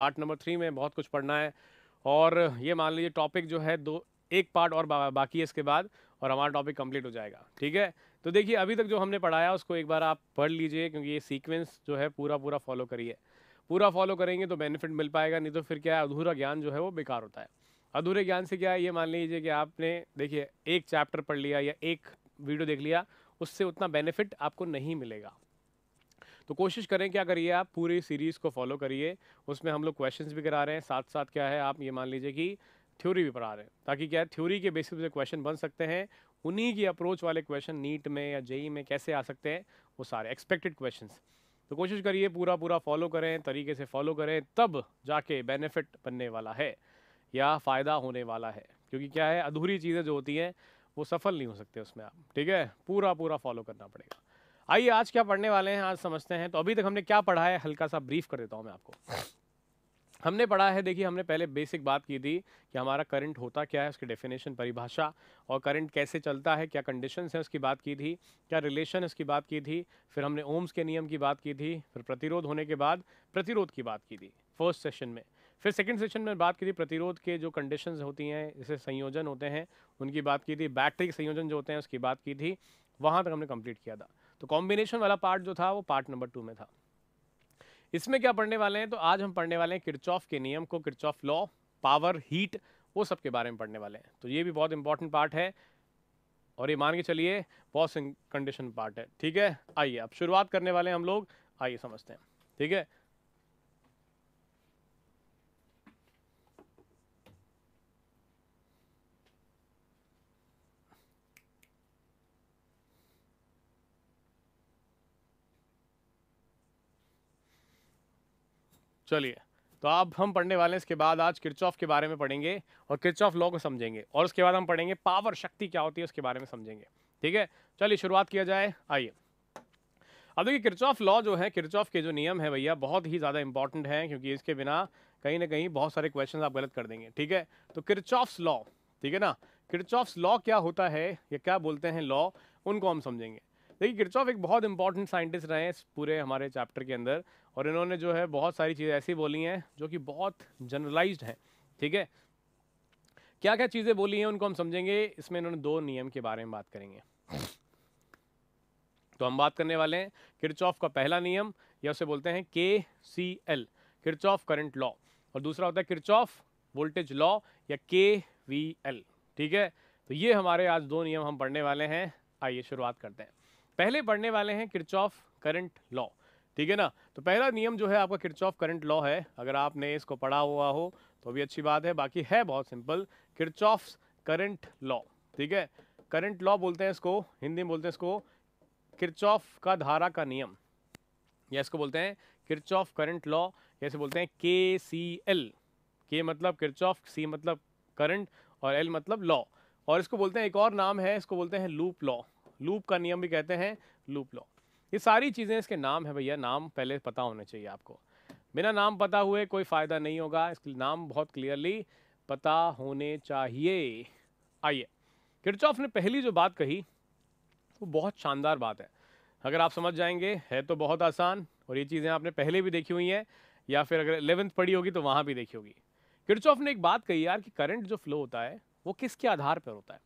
Part number three में बहुत कुछ पढ़ना है और ये मान लीजिए टॉपिक जो है दो एक पार्ट और बा, बाकी है इसके बाद और हमारा टॉपिक कंप्लीट हो जाएगा ठीक है तो देखिए अभी तक जो हमने पढ़ाया उसको एक बार आप पढ़ लीजिए क्योंकि ये सीक्वेंस जो है पूरा पूरा फॉलो करिए पूरा फॉलो करेंगे तो बेनिफिट मिल पाएगा नहीं तो फिर क्या है अधूरा ज्ञान जो है वो बेकार होता है अधूरे ज्ञान से क्या है ये मान लीजिए कि आपने देखिए एक चैप्टर पढ़ लिया या एक वीडियो देख लिया उससे उतना बेनिफिट आपको नहीं मिलेगा तो कोशिश करें क्या करिए आप पूरी सीरीज़ को फॉलो करिए उसमें हम लोग क्वेश्चंस भी करा रहे हैं साथ साथ क्या है आप ये मान लीजिए कि थ्योरी भी पढ़ा रहे हैं ताकि क्या है थ्योरी के बेसिस पे क्वेश्चन बन सकते हैं उन्हीं की अप्रोच वाले क्वेश्चन नीट में या जेई e में कैसे आ सकते हैं वो सारे एक्सपेक्टेड क्वेश्चन तो कोशिश करिए पूरा पूरा फॉलो करें तरीके से फॉलो करें तब जाके बेनिफिट बनने वाला है या फ़ायदा होने वाला है क्योंकि क्या है अधूरी चीज़ें जो होती हैं वो सफल नहीं हो सकते उसमें आप ठीक है पूरा पूरा फॉलो करना पड़ेगा आइए आज क्या पढ़ने वाले हैं आज समझते हैं तो अभी तक हमने क्या पढ़ा है हल्का सा ब्रीफ कर देता हूँ मैं आपको हमने पढ़ा है देखिए हमने पहले बेसिक बात की थी कि हमारा करंट होता क्या है उसकी डेफिनेशन परिभाषा और करंट कैसे चलता है क्या कंडीशंस है उसकी बात की थी क्या रिलेशन है उसकी बात की थी फिर हमने ओम्स के नियम की बात की थी फिर प्रतिरोध होने के बाद प्रतिरोध की बात की थी फर्स्ट सेशन में फिर सेकंड सेशन में बात की थी प्रतिरोध के जो कंडीशंस होती हैं जैसे संयोजन होते हैं उनकी बात की थी बैटरी के संयोजन जो होते हैं उसकी बात की थी वहाँ तक हमने कंप्लीट किया था तो कॉम्बिनेशन वाला पार्ट जो था वो पार्ट नंबर टू में था इसमें क्या पढ़ने वाले हैं तो आज हम पढ़ने वाले हैं किरचॉफ के नियम को किरचॉफ लॉ पावर हीट वो सब के बारे में पढ़ने वाले हैं तो ये भी बहुत इंपॉर्टेंट पार्ट है और ये मान के चलिए बहुत कंडीशन पार्ट है ठीक है आइए अब शुरुआत करने वाले हैं हम लोग आइए समझते हैं ठीक है चलिए तो अब हम पढ़ने वाले हैं इसके बाद आज किरचॉफ के बारे में पढ़ेंगे और किरचॉफ लॉ को समझेंगे और उसके बाद हम पढ़ेंगे पावर शक्ति क्या होती है उसके बारे में समझेंगे ठीक है चलिए शुरुआत किया जाए आइए अब देखिए किरचॉफ लॉ जो है किरचॉफ के जो नियम है भैया बहुत ही ज़्यादा इंपॉर्टेंट हैं क्योंकि इसके बिना कहीं ना कहीं बहुत सारे क्वेश्चन आप गलत कर देंगे ठीक है तो किरचॉफ्स लॉ ठीक है ना किरचॉफ्स लॉ क्या होता है या क्या बोलते हैं लॉ उनको हम समझेंगे देखिए किरचॉफ एक बहुत इंपॉर्टेंट साइंटिस्ट रहे हैं इस पूरे हमारे चैप्टर के अंदर और इन्होंने जो है बहुत सारी चीज़ें ऐसी बोली हैं जो कि बहुत जनरलाइज्ड हैं ठीक है क्या क्या चीज़ें बोली हैं उनको हम समझेंगे इसमें इन्होंने दो नियम के बारे में बात करेंगे तो हम बात करने वाले हैं किरचॉफ का पहला नियम या उसे बोलते हैं K C L Kirchhoff current law और दूसरा होता है किरचॉफ वोल्टेज लॉ या के वी एल ठीक है तो ये हमारे आज दो नियम हम पढ़ने वाले हैं आइए शुरुआत करते हैं पहले पढ़ने वाले हैं किरचॉफ करंट लॉ ठीक है ना तो पहला नियम जो है आपका किरचॉफ करंट लॉ है अगर आपने इसको पढ़ा हुआ हो तो भी अच्छी बात है बाकी है बहुत सिंपल किरचॉफ करंट लॉ ठीक है करंट लॉ बोलते हैं इसको हिंदी में बोलते हैं इसको किरचॉफ का धारा का नियम या इसको बोलते हैं किरचॉफ करंट लॉ जैसे बोलते हैं के सी एल के मतलब किरचॉफ सी मतलब करंट और एल मतलब लॉ और इसको बोलते हैं एक और नाम है इसको बोलते हैं लूप लॉ लूप का नियम भी कहते हैं लूप लॉ ये सारी चीज़ें इसके नाम है भैया नाम पहले पता होने चाहिए आपको बिना नाम पता हुए कोई फ़ायदा नहीं होगा इसके नाम बहुत क्लियरली पता होने चाहिए आइए किरचॉफ ने पहली जो बात कही वो बहुत शानदार बात है अगर आप समझ जाएंगे है तो बहुत आसान और ये चीज़ें आपने पहले भी देखी हुई हैं या फिर अगर एलेवेंथ पढ़ी होगी तो वहाँ भी देखी होगी किरचॉफ ने एक बात कही यार कि करंट जो फ्लो होता है वो किसके आधार पर होता है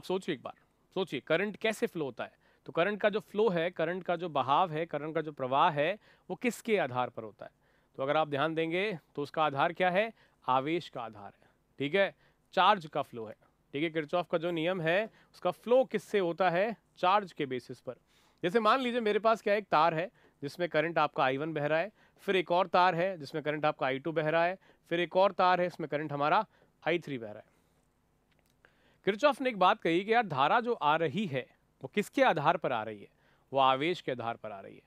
आप सोचिए एक बार सोचिए करंट कैसे फ्लो होता है तो करंट का जो फ्लो है करंट का जो बहाव है करंट का जो प्रवाह है वो किसके आधार पर होता है तो अगर आप ध्यान देंगे तो उसका आधार क्या है आवेश का आधार है ठीक है चार्ज का फ्लो है ठीक है किरचॉफ का जो नियम है उसका फ्लो किससे होता है चार्ज के बेसिस पर जैसे मान लीजिए मेरे पास क्या एक तार है जिसमें करंट आपका आई वन बह रहा है फिर एक और तार है जिसमें करंट आपका आई टू बह रहा है फिर एक और तार है इसमें करंट हमारा आई थ्री बह रहा है किरचॉफ ने एक बात कही कि यार धारा जो आ रही है वो किसके आधार पर आ रही है वो आवेश के आधार पर आ रही है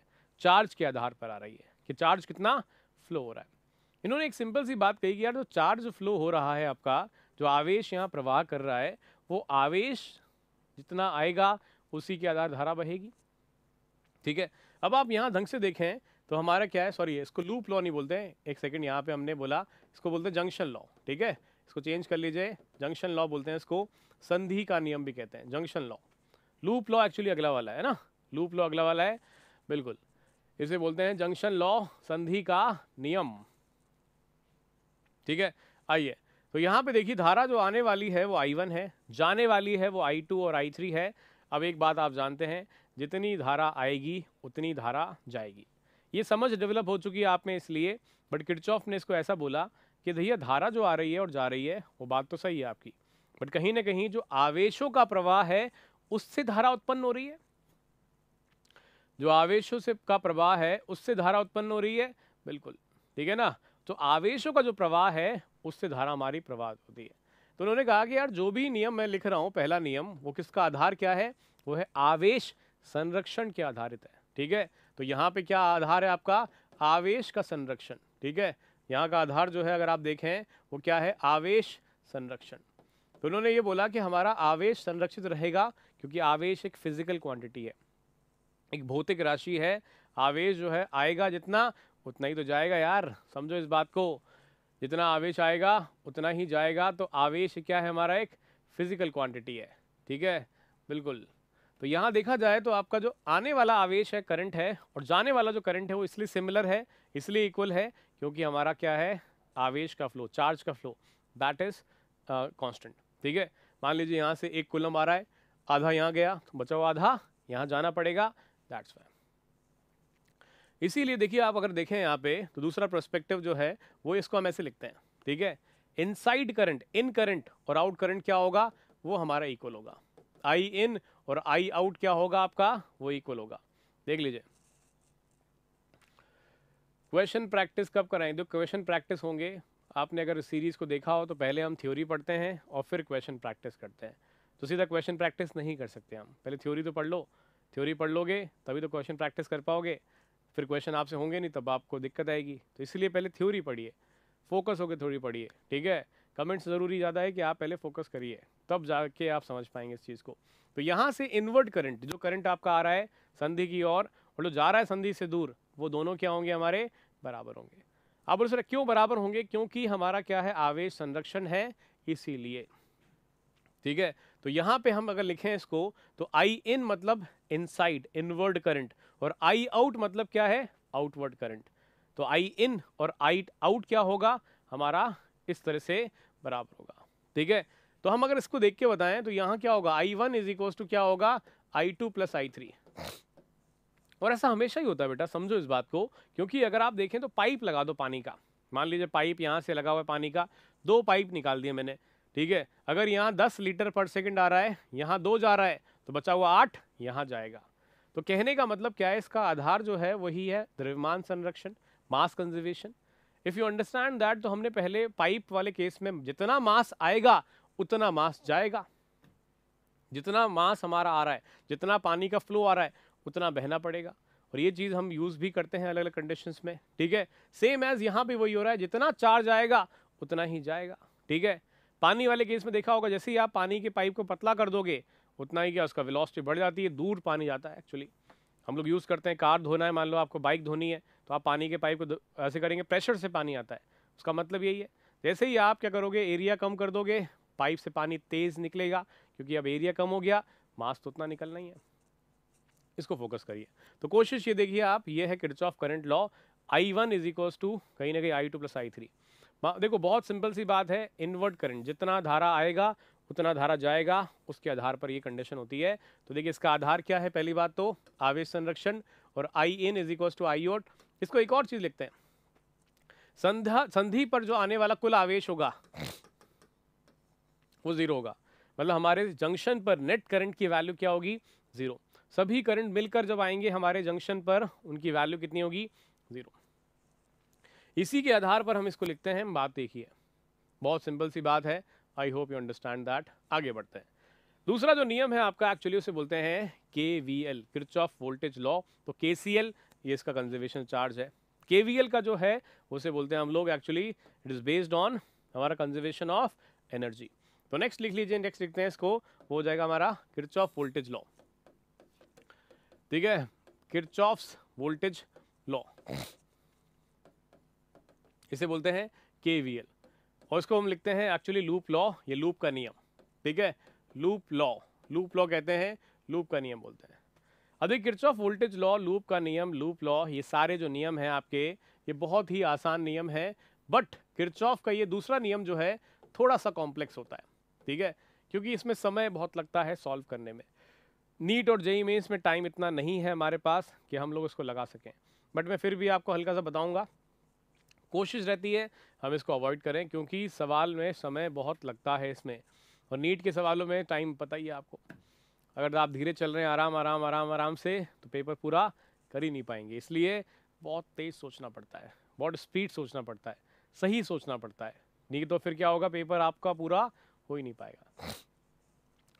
चार्ज के आधार पर आ रही है कि चार्ज कितना फ्लो हो रहा है इन्होंने एक सिंपल सी बात कही कि यार जो चार्ज फ्लो हो रहा है आपका जो आवेश यहाँ प्रवाह कर रहा है वो आवेश जितना आएगा उसी के आधार धारा बहेगी ठीक है अब आप यहाँ ढंग से देखें तो हमारा क्या है सॉरी इसको लूप लॉ नहीं बोलते हैं एक सेकंड यहाँ पे हमने बोला इसको बोलते हैं जंक्शन लॉ ठीक है इसको चेंज कर लीजिए जंक्शन लॉ बोलते हैं इसको संधि का नियम भी कहते हैं junction law loop law actually अगला वाला है ना लूप लॉ अगला वाला है बिल्कुल इसे बोलते हैं जंक्शन लॉ संधि का नियम ठीक है आइए तो यहाँ पे देखिए धारा जो आने वाली है वो आई वन है जाने वाली है वो आई टू और आई थ्री है अब एक बात आप जानते हैं जितनी धारा आएगी उतनी धारा जाएगी ये समझ डेवलप हो चुकी है आप में इसलिए बट किडचॉफ ने इसको ऐसा बोला कि भैया धारा जो आ रही है और जा रही है वो बात तो सही है आपकी बट कहीं ना कहीं जो आवेशों का प्रवाह है उससे धारा उत्पन्न हो रही है जो आवेशों से का प्रवाह है उससे धारा उत्पन्न हो रही है बिल्कुल ठीक है ना तो आवेशों का जो प्रवाह है उससे धारा हमारी प्रवाह होती है तो उन्होंने कहा कि यार जो भी नियम मैं लिख रहा हूँ पहला नियम वो किसका आधार क्या है वो है आवेश संरक्षण के आधारित है ठीक है तो यहाँ पे क्या आधार है आपका आवेश का संरक्षण ठीक है यहाँ का आधार जो है अगर आप देखें वो क्या है आवेश संरक्षण तो उन्होंने ये बोला कि हमारा आवेश संरक्षित रहेगा क्योंकि आवेश एक फिजिकल क्वांटिटी है एक भौतिक राशि है आवेश जो है आएगा जितना उतना ही तो जाएगा यार समझो इस बात को जितना आवेश आएगा उतना ही जाएगा तो आवेश क्या है हमारा एक फिजिकल क्वांटिटी है ठीक है बिल्कुल तो यहाँ देखा जाए तो आपका जो आने वाला आवेश है करंट है और जाने वाला जो करंट है वो इसलिए सिमिलर है इसलिए इक्वल है क्योंकि हमारा क्या है आवेश का फ्लो चार्ज का फ्लो दैट इज़ कांस्टेंट ठीक है मान लीजिए यहाँ से एक कुलम आ रहा है आधा यहाँ गया तो बचाओ आधा यहाँ जाना पड़ेगा दैट्स वाई इसीलिए देखिए आप अगर देखें यहाँ पे तो दूसरा प्रस्पेक्टिव जो है वो इसको हम ऐसे लिखते हैं ठीक है इनसाइड करंट इन करंट और आउट करंट क्या होगा वो हमारा इक्वल होगा आई इन और आई आउट क्या होगा आपका वो इक्वल होगा देख लीजिए क्वेश्चन प्रैक्टिस कब कराएं तो क्वेश्चन प्रैक्टिस होंगे आपने अगर सीरीज़ को देखा हो तो पहले हम थ्योरी पढ़ते हैं और फिर क्वेश्चन प्रैक्टिस करते हैं तो सीधा क्वेश्चन प्रैक्टिस नहीं कर सकते हम पहले थ्योरी तो पढ़ लो थ्योरी पढ़ लोगे तभी तो क्वेश्चन प्रैक्टिस कर पाओगे फिर क्वेश्चन आपसे होंगे नहीं तब आपको दिक्कत आएगी तो इसलिए पहले थ्योरी पढ़िए फोकस होकर थोड़ी पढ़िए ठीक है कमेंट्स ज़रूरी ज़्यादा है कि आप पहले फोकस करिए तब जाके आप समझ पाएंगे इस चीज़ को तो यहाँ से इनवर्ड करंट जो करंट आपका आ रहा है संधि की ओर और जो जा रहा है संधि से दूर वो दोनों क्या होंगे हमारे बराबर होंगे आप बोल सर क्यों बराबर होंगे क्योंकि हमारा क्या है आवेश संरक्षण है इसीलिए ठीक है तो यहाँ पे हम अगर लिखें इसको तो आई इन मतलब इनसाइड इनवर्ड करंट और आई आउट मतलब क्या है आउटवर्ड करंट तो आई इन और आई आउट क्या होगा हमारा इस तरह से बराबर होगा ठीक है तो हम अगर इसको देख के बताएं तो यहाँ क्या होगा I one is equal to क्या होगा I two plus I three और ऐसा हमेशा ही होता है बेटा समझो इस बात को क्योंकि अगर आप देखें तो पाइप लगा दो पानी का मान लीजिए पाइप यहाँ से लगा हुआ है पानी का दो पाइप निकाल दिए मैंने ठीक है अगर यहाँ दस लीटर पर सेकेंड आ रहा है यहाँ दो जा रहा है तो बचा हुआ आठ यहाँ जाएगा तो कहने का मतलब क्या है इसका आधार जो है वही है द्रव्यमान संरक्षण mass conservation if you understand that तो हमने पहले पाइप वाले केस में जितना मास आएगा उतना मास जाएगा जितना मास हमारा आ रहा है जितना पानी का फ्लो आ रहा है उतना बहना पड़ेगा और ये चीज़ हम यूज़ भी करते हैं अलग अलग कंडीशंस में ठीक है सेम एज़ यहाँ भी वही हो रहा है जितना चार्ज आएगा उतना ही जाएगा ठीक है पानी वाले केस में देखा होगा जैसे ही आप पानी के पाइप को पतला कर दोगे उतना ही क्या उसका वेलोसिटी बढ़ जाती है दूर पानी जाता है एक्चुअली हम लोग यूज़ करते हैं कार धोना है मान लो आपको बाइक धोनी है तो आप पानी के पाइप को ऐसे करेंगे प्रेशर से पानी आता है उसका मतलब यही है जैसे ही आप क्या करोगे एरिया कम कर दोगे पाइप से पानी तेज़ निकलेगा क्योंकि अब एरिया कम हो गया मास तो उतना निकलना ही है इसको फोकस करिए तो कोशिश ये देखिए आप ये है Kirchhoff current law I one is equals to कहीं ना कहीं I two plus I three देखो बहुत सिंपल सी बात है इनवर्ट करंट जितना धारा आएगा उतना धारा जाएगा उसके आधार पर ये कंडीशन होती है तो देखिए इसका आधार क्या है पहली बात तो आवेश संरक्षण और I in is equals to I out इसको एक और चीज़ लिखते हैं संध्या संधि पर जो आने वाला कुल आवेश होगा वो ज़ीरो होगा मतलब हमारे जंक्शन पर नेट करंट की वैल्यू क्या होगी ज़ीरो सभी करंट मिलकर जब आएंगे हमारे जंक्शन पर उनकी वैल्यू कितनी होगी ज़ीरो इसी के आधार पर हम इसको लिखते हैं बात देखिए बहुत सिंपल सी बात है I hope you understand that आगे बढ़ते हैं दूसरा जो नियम है आपका एक्चुअली उसे बोलते हैं K V L Kirchhoff voltage law तो के सी एल ये इसका कंजर्वेशन चार्ज है के वी एल का जो है उसे बोलते हैं हम लोग actually it is based on हमारा कंजर्वेशन ऑफ एनर्जी तो नेक्स्ट लिख लीजिए नेक्स्ट लिखते हैं इसको वो हो जाएगा हमारा क्रिच ऑफ वोल्टेज लॉ ठीक है किरचॉफ्स वोल्टेज लॉ इसे बोलते हैं के और इसको हम लिखते हैं एक्चुअली लूप लॉ ये लूप का नियम ठीक है लूप लॉ लूप लॉ कहते हैं लूप का नियम बोलते हैं अधिक किरचॉफ वोल्टेज लॉ लूप का नियम लूप लॉ ये सारे जो नियम हैं आपके ये बहुत ही आसान नियम है बट किरचॉफ का ये दूसरा नियम जो है थोड़ा सा कॉम्प्लेक्स होता है ठीक है क्योंकि इसमें समय बहुत लगता है सॉल्व करने में नीट और जेई मेन्स में टाइम इतना नहीं है हमारे पास कि हम लोग इसको लगा सकें बट मैं फिर भी आपको हल्का सा बताऊँगा कोशिश रहती है हम इसको अवॉइड करें क्योंकि सवाल में समय बहुत लगता है इसमें और नीट के सवालों में टाइम पता ही है आपको अगर आप धीरे चल रहे हैं आराम आराम आराम आराम से तो पेपर पूरा कर ही नहीं पाएंगे इसलिए बहुत तेज़ सोचना पड़ता है बहुत स्पीड सोचना पड़ता है सही सोचना पड़ता है नहीं तो फिर क्या होगा पेपर आपका पूरा हो ही नहीं पाएगा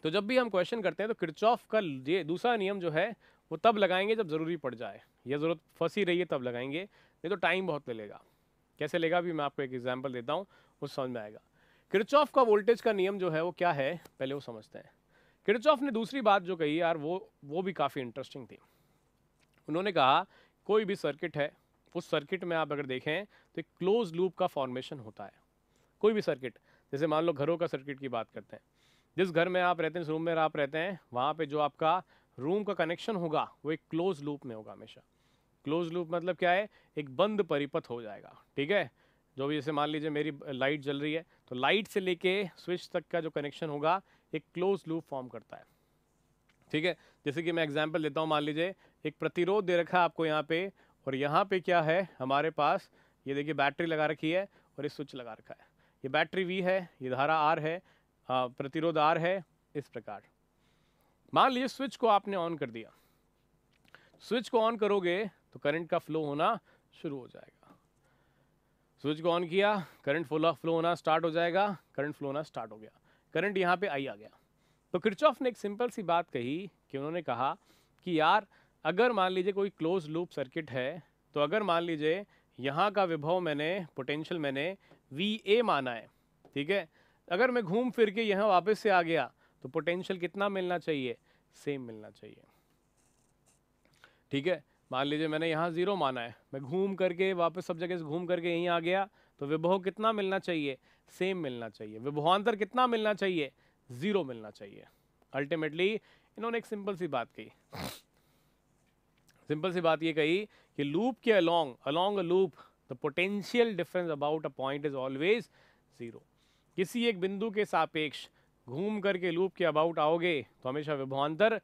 तो जब भी हम क्वेश्चन करते हैं तो किरचॉफ का ये दूसरा नियम जो है वो तब लगाएंगे जब ज़रूरी पड़ जाए या ज़रूरत फंसी रही है तब लगाएंगे नहीं तो टाइम बहुत ले लेगा कैसे लेगा भी मैं आपको एक एग्जाम्पल देता हूँ वो समझ में आएगा किरचॉफ का वोल्टेज का नियम जो है वो क्या है पहले वो समझते हैं किरचॉफ ने दूसरी बात जो कही यार वो वो भी काफ़ी इंटरेस्टिंग थी उन्होंने कहा कोई भी सर्किट है उस सर्किट में आप अगर देखें तो एक क्लोज लूप का फॉर्मेशन होता है कोई भी सर्किट जैसे मान लो घरों का सर्किट की बात करते हैं जिस घर में आप रहते हैं जिस रूम में आप रहते हैं वहाँ पे जो आपका रूम का कनेक्शन होगा वो एक क्लोज लूप में होगा हमेशा क्लोज लूप मतलब क्या है एक बंद परिपथ हो जाएगा ठीक है जो भी जैसे मान लीजिए मेरी लाइट जल रही है तो लाइट से लेके स्विच तक का जो कनेक्शन होगा एक क्लोज लूप फॉर्म करता है ठीक है जैसे कि मैं एग्जाम्पल देता हूँ मान लीजिए एक प्रतिरोध दे रखा है आपको यहाँ पे और यहाँ पे क्या है हमारे पास ये देखिए बैटरी लगा रखी है और ये स्विच लगा रखा है ये बैटरी वी है ये धारा आर है प्रतिरोध आर है इस प्रकार मान लीजिए स्विच को आपने ऑन कर दिया स्विच को ऑन करोगे तो करंट का फ्लो होना शुरू हो जाएगा स्विच को ऑन किया करंट फ्लो फ्लो होना स्टार्ट हो जाएगा करंट फ्लो होना स्टार्ट हो गया करंट यहाँ पे आई आ गया तो क्रिचॉफ ने एक सिंपल सी बात कही कि उन्होंने कहा कि यार अगर मान लीजिए कोई क्लोज लूप सर्किट है तो अगर मान लीजिए यहाँ का विभव मैंने पोटेंशियल मैंने वी ए माना है ठीक है अगर मैं घूम फिर के यहाँ वापस से आ गया तो पोटेंशियल कितना मिलना चाहिए सेम मिलना चाहिए ठीक है मान लीजिए मैंने यहाँ ज़ीरो माना है मैं घूम करके वापस सब जगह से घूम करके यहीं आ गया तो विभव कितना मिलना चाहिए सेम मिलना चाहिए विभवान्तर कितना मिलना चाहिए ज़ीरो मिलना चाहिए अल्टीमेटली इन्होंने एक सिंपल सी बात कही सिंपल सी बात ये कही कि लूप के along along a loop the potential difference about a point is always zero किसी एक बिंदु के सापेक्ष घूम करके लूप के अबाउट आओगे तो हमेशा विभवान्तर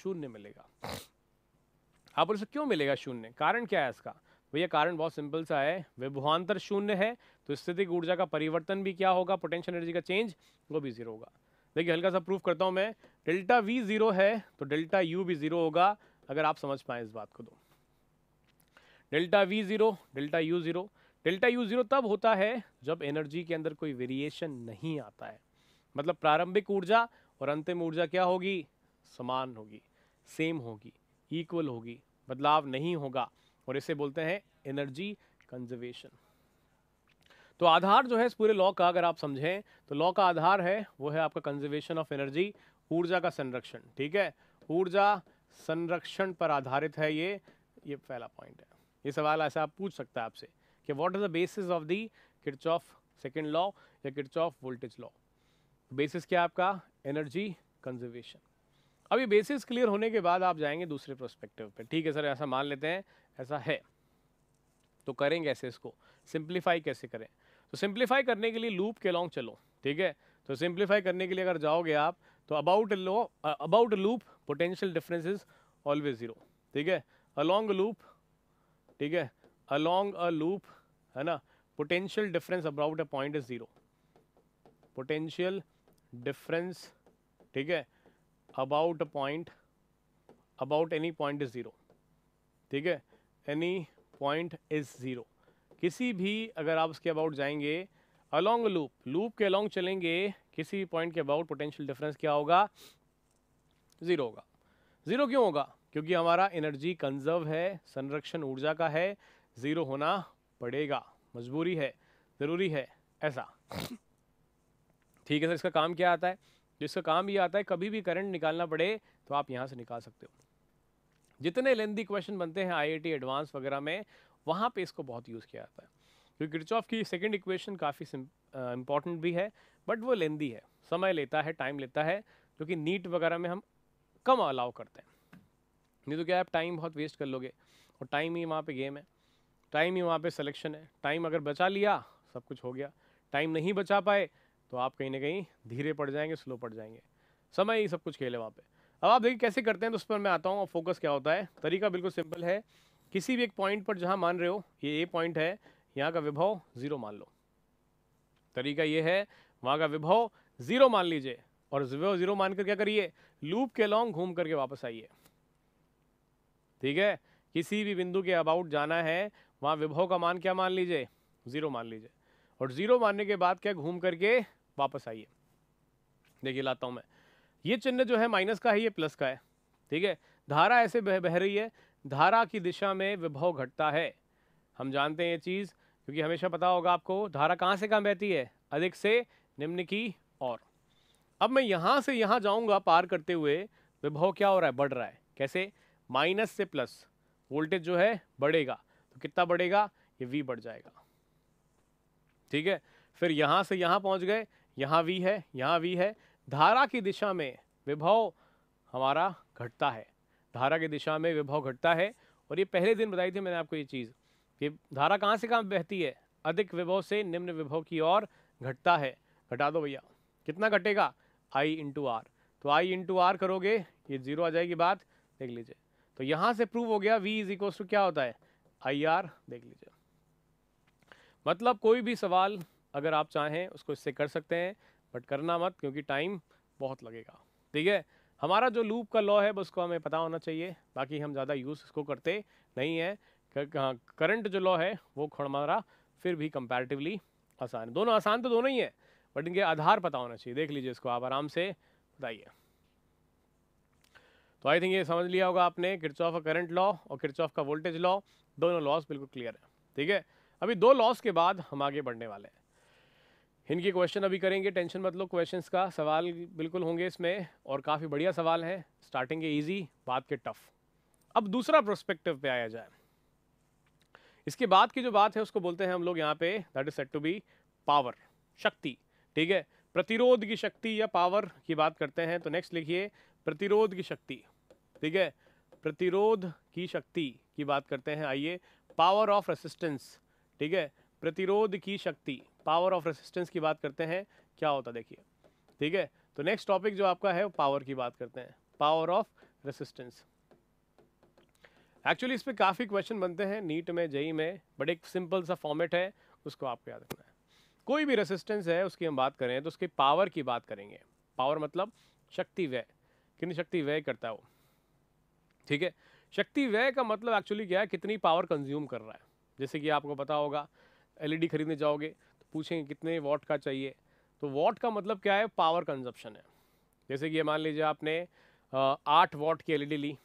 शून्य मिलेगा आप उसे क्यों मिलेगा शून्य कारण क्या है इसका भैया कारण बहुत सिंपल सा है विभवान्तर शून्य है तो स्थितिक ऊर्जा का परिवर्तन भी क्या होगा पोटेंशियल एनर्जी का चेंज वो भी जीरो होगा देखिए हल्का सा प्रूफ करता हूँ मैं डेल्टा वी जीरो है तो डेल्टा यू भी जीरो होगा अगर आप समझ पाए इस बात को तो delta V zero delta U zero delta U zero तब होता है जब एनर्जी के अंदर कोई वेरिएशन नहीं आता है मतलब प्रारंभिक ऊर्जा और अंतिम ऊर्जा क्या होगी समान होगी सेम होगी इक्वल होगी बदलाव नहीं होगा और इसे बोलते हैं एनर्जी कंजर्वेशन तो आधार जो है इस पूरे लॉ का अगर आप समझें तो लॉ का आधार है वो है आपका कंजर्वेशन ऑफ एनर्जी ऊर्जा का संरक्षण ठीक है ऊर्जा संरक्षण पर आधारित है ये ये पहला पॉइंट है ये सवाल ऐसा आप पूछ सकते हैं आपसे कि what is the basis of the of second law या ऑफ वोल्टेज लॉ बेसिस क्या आपका एनर्जी कंजर्वेशन अब ये बेसिस क्लियर होने के बाद आप जाएंगे दूसरे प्रोस्पेक्टिव पे ठीक है सर ऐसा मान लेते हैं ऐसा है तो करें कैसे इसको सिंप्लीफाई कैसे करें तो सिंप्लीफाई करने के लिए लूप के लॉन्ग चलो ठीक है तो सिंप्लीफाई करने के लिए अगर जाओगे आप तो about low about loop potential difference is always zero ठीक है अलॉन्ग लूप ठीक है अलॉन्ग अ लूप है ना potential difference about a point is zero potential difference ठीक है about a point about any point is zero ठीक है एनी पॉइंट इज ज़ीरो किसी भी अगर आप उसके अबाउट जाएंगे अलोंग लूप लूप के अलॉन्ग चलेंगे किसी भी पॉइंट के अबाउट पोटेंशियल डिफरेंस क्या होगा ज़ीरो होगा ज़ीरो क्यों होगा क्योंकि हमारा एनर्जी कंजर्व है संरक्षण ऊर्जा का है ज़ीरो होना पड़ेगा मजबूरी है ज़रूरी है ऐसा ठीक है सर इसका काम क्या आता है जिसका काम ये आता है कभी भी करंट निकालना पड़े तो आप यहाँ से निकाल सकते हो जितने लेंदी क्वेश्चन बनते हैं आईआईटी एडवांस वगैरह में वहाँ पे इसको बहुत यूज़ किया जाता है क्योंकि गिरचॉफ की सेकंड इक्वेशन काफ़ी इम्पॉर्टेंट भी है बट वो लेंदी है समय लेता है टाइम लेता है जो कि नीट वगैरह में हम कम अलाउ करते हैं नहीं तो क्या आप टाइम बहुत वेस्ट कर लोगे और टाइम ही वहाँ पर गेम है टाइम ही वहाँ पे सिलेक्शन है टाइम अगर बचा लिया सब कुछ हो गया टाइम नहीं बचा पाए तो आप कहीं ना कहीं धीरे पड़ जाएंगे स्लो पड़ जाएंगे समय ही सब कुछ खेले वहाँ पे अब आप देखिए कैसे करते हैं तो उस पर मैं आता हूँ और फोकस क्या होता है तरीका बिल्कुल सिंपल है किसी भी एक पॉइंट पर जहाँ मान रहे हो ये ए पॉइंट है यहाँ का विभव ज़ीरो मान लो तरीका ये है वहाँ का विभव ज़ीरो मान लीजिए और विभव ज़ीरो मानकर क्या करिए लूप के लॉन्ग घूम करके वापस आइए ठीक है किसी भी बिंदु के अबाउट जाना है वहाँ विभव का मान क्या मान लीजिए ज़ीरो मान लीजिए और ज़ीरो मानने के बाद क्या घूम करके वापस आइए देखिए लाता हूँ मैं ये चिन्ह जो है माइनस का है ये प्लस का है ठीक है धारा ऐसे बह बह रही है धारा की दिशा में विभव घटता है हम जानते हैं ये चीज़ क्योंकि हमेशा पता होगा आपको धारा कहाँ से कहाँ बहती है अधिक से निम्न की और अब मैं यहाँ से यहाँ जाऊँगा पार करते हुए विभव क्या हो रहा है बढ़ रहा है कैसे माइनस से प्लस वोल्टेज जो है बढ़ेगा कितना बढ़ेगा ये वी बढ़ जाएगा ठीक है फिर यहां से यहां पहुंच गए यहां वी है यहां वी है धारा की दिशा में विभव हमारा घटता है धारा की दिशा में विभव घटता है और ये पहले दिन बताई थी मैंने आपको ये चीज़ कि धारा कहां से कहां बहती है अधिक विभव से निम्न विभव की ओर घटता है घटा दो भैया कितना घटेगा आई इंटू आर तो आई इंटू आर करोगे ये जीरो आ जाएगी बात देख लीजिए तो यहां से प्रूव हो गया वी इज इक्वल्स टू क्या होता है आई आर देख लीजिए मतलब कोई भी सवाल अगर आप चाहें उसको इससे कर सकते हैं बट करना मत क्योंकि टाइम बहुत लगेगा ठीक है हमारा जो लूप का लॉ है बस उसको हमें पता होना चाहिए बाकी हम ज़्यादा यूज़ इसको करते नहीं है हाँ, करंट जो लॉ है वो खड़मारा फिर भी कंपैरेटिवली आसान दोनों आसान तो दोनों ही है बट इनके आधार पता होना चाहिए देख लीजिए इसको आप आराम से बताइए तो आई थिंक ये समझ लिया होगा आपने ऑफ का करंट लॉ और ऑफ का वोल्टेज लॉ दोनों लॉस बिल्कुल क्लियर है ठीक है अभी दो लॉस के बाद हम आगे बढ़ने वाले हैं इनके क्वेश्चन अभी करेंगे टेंशन मत लो क्वेश्चंस का सवाल बिल्कुल होंगे इसमें और काफ़ी बढ़िया सवाल है स्टार्टिंग के ईजी बात के टफ अब दूसरा प्रोस्पेक्टिव पे आया जाए इसके बाद की जो बात है उसको बोलते हैं हम लोग यहाँ पे that is set to be power शक्ति ठीक है प्रतिरोध की शक्ति या पावर की बात करते हैं तो नेक्स्ट लिखिए प्रतिरोध की शक्ति ठीक है प्रतिरोध की शक्ति की बात करते हैं आइए पावर ऑफ रेसिस्टेंस ठीक है प्रतिरोध की शक्ति पावर ऑफ रेसिस्टेंस की बात करते हैं क्या होता देखिए ठीक है तो नेक्स्ट टॉपिक जो आपका है पावर की बात करते हैं पावर ऑफ रेसिस्टेंस एक्चुअली इस पर काफ़ी क्वेश्चन बनते हैं नीट में जई में बट एक सिंपल सा फॉर्मेट है उसको आपको याद रखना है कोई भी रेसिस्टेंस है उसकी हम बात करें तो उसके पावर की बात करेंगे पावर मतलब शक्ति व्यय कितनी शक्ति व्यय करता है वो ठीक है शक्ति व्यय का मतलब एक्चुअली क्या है कितनी पावर कंज्यूम कर रहा है जैसे कि आपको पता होगा एलईडी e खरीदने जाओगे तो पूछेंगे कितने वॉट का चाहिए तो वॉट का मतलब क्या है पावर कंजप्शन है जैसे कि मान लीजिए आपने आठ वॉट की एलईडी e ली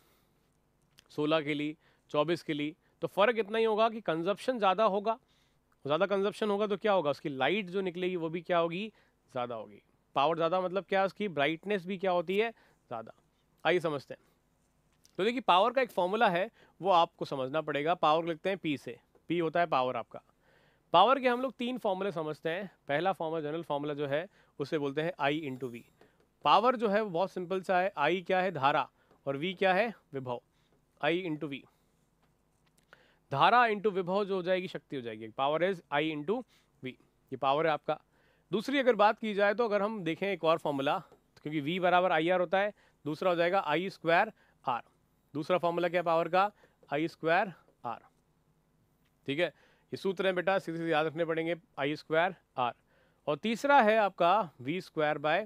सोलह के ली चौबीस के ली तो फ़र्क इतना ही होगा कि कंजप्शन ज़्यादा होगा ज़्यादा कंजप्शन होगा तो क्या होगा उसकी लाइट जो निकलेगी वो भी क्या होगी ज़्यादा होगी पावर ज़्यादा मतलब क्या है उसकी ब्राइटनेस भी क्या होती है ज़्यादा आइए समझते हैं तो देखिए पावर का एक फॉर्मूला है वो आपको समझना पड़ेगा पावर लिखते हैं पी से पी होता है पावर आपका पावर के हम लोग तीन फॉर्मूले समझते हैं पहला फॉर्मूला जनरल फॉर्मूला जो है उसे बोलते हैं आई इंटू वी पावर जो है वो बहुत सिंपल सा है आई क्या है धारा और वी क्या है विभव आई इंटू वी धारा इंटू विभव जो हो जाएगी शक्ति हो जाएगी power is I into V ये पावर है आपका दूसरी अगर बात की जाए तो अगर हम देखें एक और फॉर्मूला तो क्योंकि वी बराबर आई आर होता है दूसरा हो जाएगा आई स्क्वायर आर दूसरा फॉर्मूला क्या पावर का आई स्क्वायर आर ठीक है ये सूत्र है बेटा सीधे सीधे याद रखने पड़ेंगे आई स्क्वायर आर और तीसरा है आपका वी स्क्वायर बाय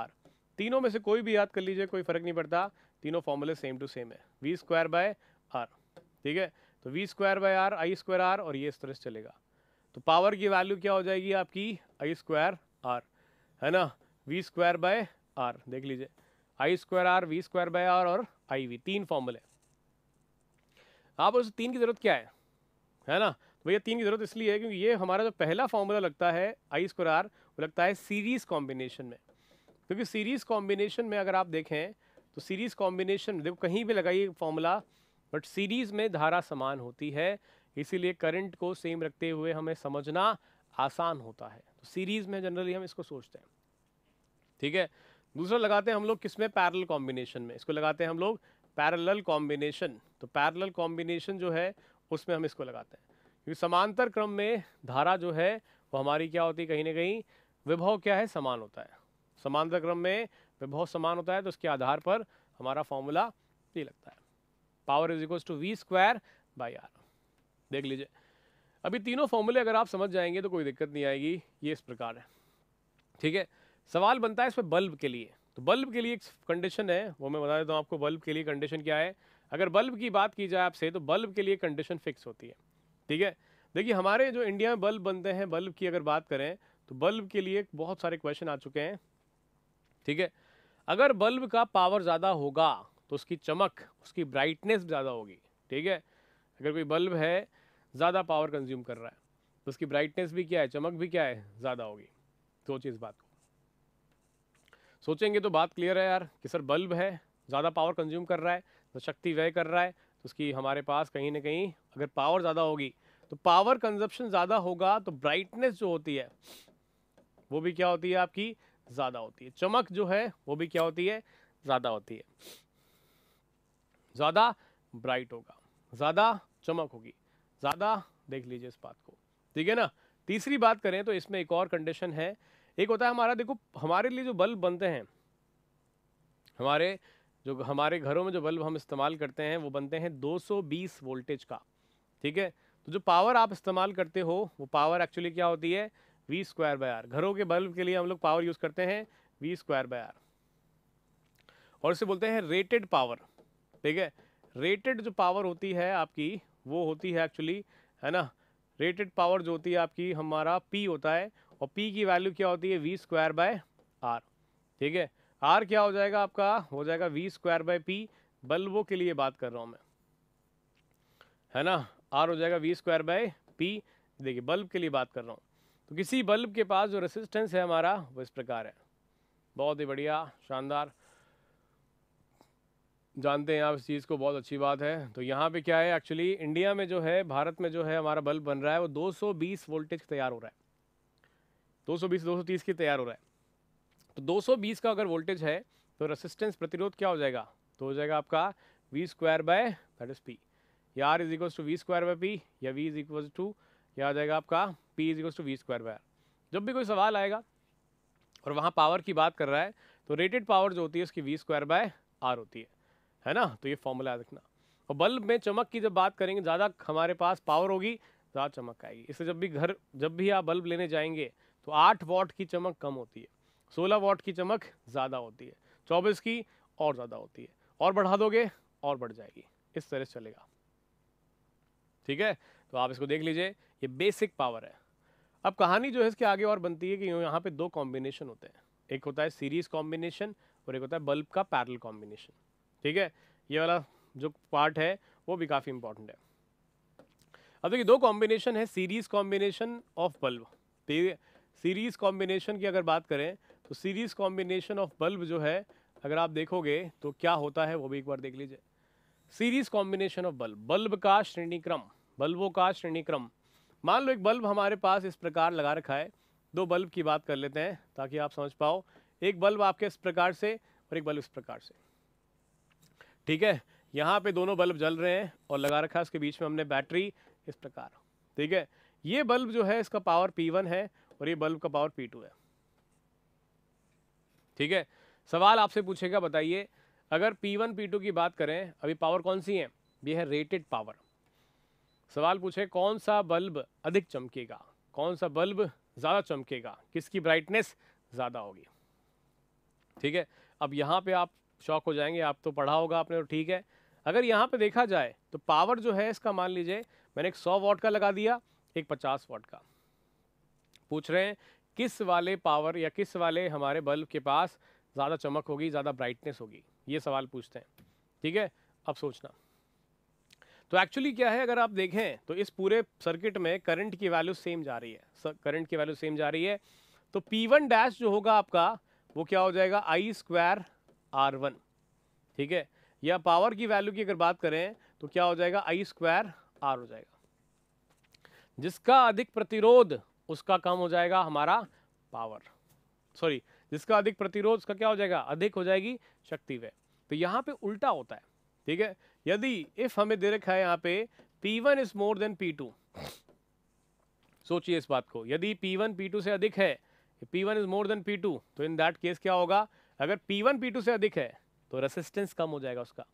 आर तीनों में से कोई भी याद कर लीजिए कोई फर्क नहीं पड़ता तीनों फॉर्मूले सेम टू सेम है वी स्क्वायर बाय आर ठीक है तो V square by R I square R और ये इस तरह से चलेगा तो पावर की वैल्यू क्या हो जाएगी आपकी आई स्क्वायर आर है ना वी स्क्वायर बाय आर देख लीजिए I square R V square by R और आई वी तीन फॉर्मूले आप उस तीन की ज़रूरत क्या है है ना तो भैया तीन की ज़रूरत इसलिए है क्योंकि ये हमारा जो पहला फॉर्मूला लगता है आई स्क्वायर आर वो लगता है सीरीज़ कॉम्बिनेशन में क्योंकि सीरीज़ कॉम्बिनेशन में अगर आप देखें तो सीरीज़ कॉम्बिनेशन देखो कहीं भी लगाइए फॉर्मूला बट सीरीज़ में धारा समान होती है इसीलिए करंट को सेम रखते हुए हमें समझना आसान होता है तो सीरीज़ में जनरली हम इसको सोचते हैं ठीक है दूसरा लगाते हैं हम लोग किसमें पैरल कॉम्बिनेशन में इसको लगाते हैं हम लोग पैरल कॉम्बिनेशन तो पैरल कॉम्बिनेशन जो है उसमें हम इसको लगाते हैं क्योंकि समांतर क्रम में धारा जो है वो हमारी क्या होती है कहीं ना कहीं विभव क्या है समान होता है समांतर क्रम में विभव समान होता है तो उसके आधार पर हमारा फॉर्मूला ये लगता है power is equals to V square by R देख लीजिए अभी तीनों फॉर्मूले अगर आप समझ जाएंगे तो कोई दिक्कत नहीं आएगी ये इस प्रकार है ठीक है सवाल बनता है इसमें बल्ब के लिए तो बल्ब के लिए एक कंडीशन है वो मैं बता देता हूँ आपको बल्ब के लिए कंडीशन क्या है अगर बल्ब की बात की जाए आपसे तो बल्ब के लिए कंडीशन फिक्स होती है ठीक है देखिए हमारे जो इंडिया में बल्ब बनते हैं बल्ब की अगर बात करें तो बल्ब के लिए बहुत सारे क्वेश्चन आ चुके हैं ठीक है अगर बल्ब का पावर ज़्यादा होगा तो उसकी चमक उसकी ब्राइटनेस ज़्यादा होगी ठीक है अगर कोई बल्ब है ज़्यादा पावर कंज्यूम कर रहा है तो उसकी ब्राइटनेस भी क्या है चमक भी क्या है ज़्यादा होगी सोचिए तो इस बात को सोचेंगे तो बात क्लियर है यार कि सर बल्ब है ज़्यादा पावर कंज्यूम कर रहा है तो शक्ति व्यय कर रहा है तो उसकी हमारे पास कहीं ना कहीं अगर पावर ज़्यादा होगी तो पावर कंजप्शन ज़्यादा होगा तो ब्राइटनेस जो होती है वो भी क्या होती है आपकी ज़्यादा होती है चमक जो है वो भी क्या होती है ज़्यादा होती है ज़्यादा ब्राइट होगा ज़्यादा चमक होगी ज़्यादा देख लीजिए इस बात को ठीक है ना तीसरी बात करें तो इसमें एक और कंडीशन है एक होता है हमारा देखो हमारे लिए जो बल्ब बनते हैं हमारे जो हमारे घरों में जो बल्ब हम इस्तेमाल करते हैं वो बनते हैं 220 वोल्टेज का ठीक है तो जो पावर आप इस्तेमाल करते हो वो पावर एक्चुअली क्या होती है वी स्क्वायर बाय आर घरों के बल्ब के लिए हम लोग पावर यूज़ करते हैं वी स्क्वायर बाय आर और इसे बोलते हैं रेटेड पावर ठीक है रेटेड जो पावर होती है आपकी वो होती है एक्चुअली है ना रेटेड पावर जो होती है आपकी हमारा पी होता है और पी की वैल्यू क्या होती है वी स्क्वायर बाय आर ठीक है आर क्या हो जाएगा आपका हो जाएगा वी स्क्वायर बाय पी बल्बों के लिए बात कर रहा हूँ मैं है ना आर हो जाएगा वी स्क्वायर बाय पी देखिए बल्ब के लिए बात कर रहा हूँ तो किसी बल्ब के पास जो रेसिस्टेंस है हमारा वो इस प्रकार है बहुत ही बढ़िया शानदार जानते हैं आप इस चीज़ को बहुत अच्छी बात है तो यहाँ पे क्या है एक्चुअली इंडिया में जो है भारत में जो है हमारा बल्ब बन रहा है वो 220 वोल्टेज तैयार हो रहा है 220 सौ 230 की तैयार हो रहा है तो 220 का अगर वोल्टेज है तो रेसिस्टेंस प्रतिरोध क्या हो जाएगा तो हो जाएगा आपका V square by that is P या R is equal to V square by P या वी इज इक्वल टू या आ जाएगा आपका P is equal to V square by जब भी कोई सवाल आएगा और वहाँ पावर की बात कर रहा है तो रेटेड पावर जो होती है उसकी वी स्क्वायर बाय आर होती है है ना तो ये फॉर्मूला याद रखना और बल्ब में चमक की जब बात करेंगे ज़्यादा हमारे पास पावर होगी ज़्यादा चमक आएगी इससे जब भी घर जब भी आप बल्ब लेने जाएंगे तो आठ वॉट की चमक कम होती है सोलह वॉट की चमक ज़्यादा होती है चौबीस की और ज़्यादा होती है और बढ़ा दोगे और बढ़ जाएगी इस तरह से चलेगा ठीक है तो आप इसको देख लीजिए ये बेसिक पावर है अब कहानी जो है इसके आगे और बनती है कि यहाँ पे दो कॉम्बिनेशन होते हैं एक होता है सीरीज कॉम्बिनेशन और एक होता है बल्ब का पैरल कॉम्बिनेशन ठीक है ये वाला जो पार्ट है वो भी काफ़ी इंपॉर्टेंट है अब देखिए दो कॉम्बिनेशन है सीरीज कॉम्बिनेशन ऑफ बल्ब ठीक है सीरीज़ कॉम्बिनेशन की अगर बात करें तो सीरीज़ कॉम्बिनेशन ऑफ बल्ब जो है अगर आप देखोगे तो क्या होता है वो भी एक बार देख लीजिए series combination of bulb bulb का श्रेणीक्रम बल्बों का श्रेणीक्रम मान लो एक बल्ब हमारे पास इस प्रकार लगा रखा है दो बल्ब की बात कर लेते हैं ताकि आप समझ पाओ एक बल्ब आपके इस प्रकार से और एक बल्ब इस प्रकार से ठीक है यहाँ पे दोनों बल्ब जल रहे हैं और लगा रखा है उसके बीच में हमने बैटरी इस प्रकार ठीक है ये बल्ब जो है इसका पावर P1 है और ये बल्ब का पावर पी टू है ठीक है सवाल आपसे पूछेगा बताइए अगर पी वन पी टू की बात करें अभी पावर कौन सी है ये है रेटेड पावर सवाल पूछे कौन सा बल्ब अधिक चमकेगा कौन सा बल्ब ज़्यादा चमकेगा किसकी ब्राइटनेस ज़्यादा होगी ठीक है अब यहाँ पे आप शौक हो जाएंगे आप तो पढ़ा होगा आपने तो ठीक है अगर यहाँ पे देखा जाए तो पावर जो है इसका मान लीजिए मैंने एक 100 वॉट का लगा दिया एक 50 वॉट का पूछ रहे हैं किस वाले पावर या किस वाले हमारे बल्ब के पास ज़्यादा चमक होगी ज़्यादा ब्राइटनेस होगी ये सवाल पूछते हैं ठीक है अब सोचना तो एक्चुअली क्या है अगर आप देखें तो इस पूरे सर्किट में करंट की वैल्यू सेम जा रही है करंट की वैल्यू सेम जा रही है तो P1 डैश जो होगा आपका वो क्या हो जाएगा आई स्क्वायर आर वन ठीक है या पावर की वैल्यू की अगर बात करें तो क्या हो जाएगा आई स्क्वायर आर हो जाएगा जिसका अधिक प्रतिरोध उसका कम हो जाएगा हमारा पावर सॉरी जिसका अधिक प्रतिरोध उसका क्या हो जाएगा अधिक हो जाएगी शक्ति व्यय तो यहाँ पे उल्टा होता है ठीक है यदि इफ हमें दे रखा है यहाँ पे P1 one is more then P2 सोचिए इस बात को यदि P1 P2 से अधिक है P1 one is more then P2 तो इन दैट केस क्या होगा अगर P1 P2 से अधिक है तो रेसिस्टेंस कम हो जाएगा उसका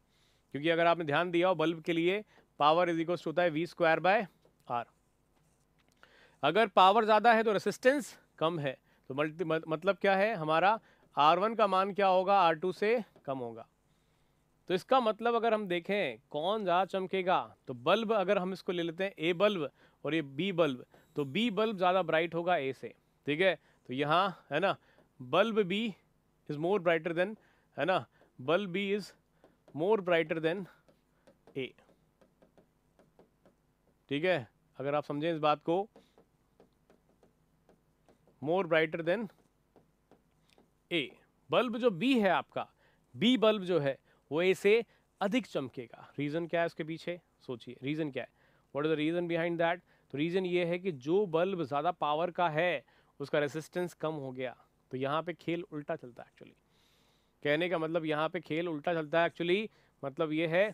क्योंकि अगर आपने ध्यान दिया हो बल्ब के लिए पावर इज इक्वल होता है वी स्क्वायर बाय आर अगर पावर ज़्यादा है तो रेसिस्टेंस कम है तो मल्टी मतलब क्या है हमारा आर वन का मान क्या होगा आर टू से कम होगा तो इसका मतलब अगर हम देखें कौन ज़्यादा चमकेगा तो बल्ब अगर हम इसको ले लेते हैं ए बल्ब और ये बी बल्ब तो बी बल्ब ज़्यादा ब्राइट होगा ए से ठीक है तो यहाँ है ना bulb B is more brighter than है ना bulb B is more brighter than A ठीक है अगर आप समझें इस बात को more brighter than A bulb जो बी है आपका बी बल्ब जो है वो ए से अधिक चमकेगा रीज़न क्या है उसके पीछे सोचिए रीज़न क्या है what is the reason behind that तो रीज़न ये है कि जो बल्ब ज़्यादा पावर का है उसका रेसिस्टेंस कम हो गया तो यहाँ पे खेल उल्टा चलता है एक्चुअली कहने का मतलब यहाँ पे खेल उल्टा चलता है एक्चुअली मतलब ये है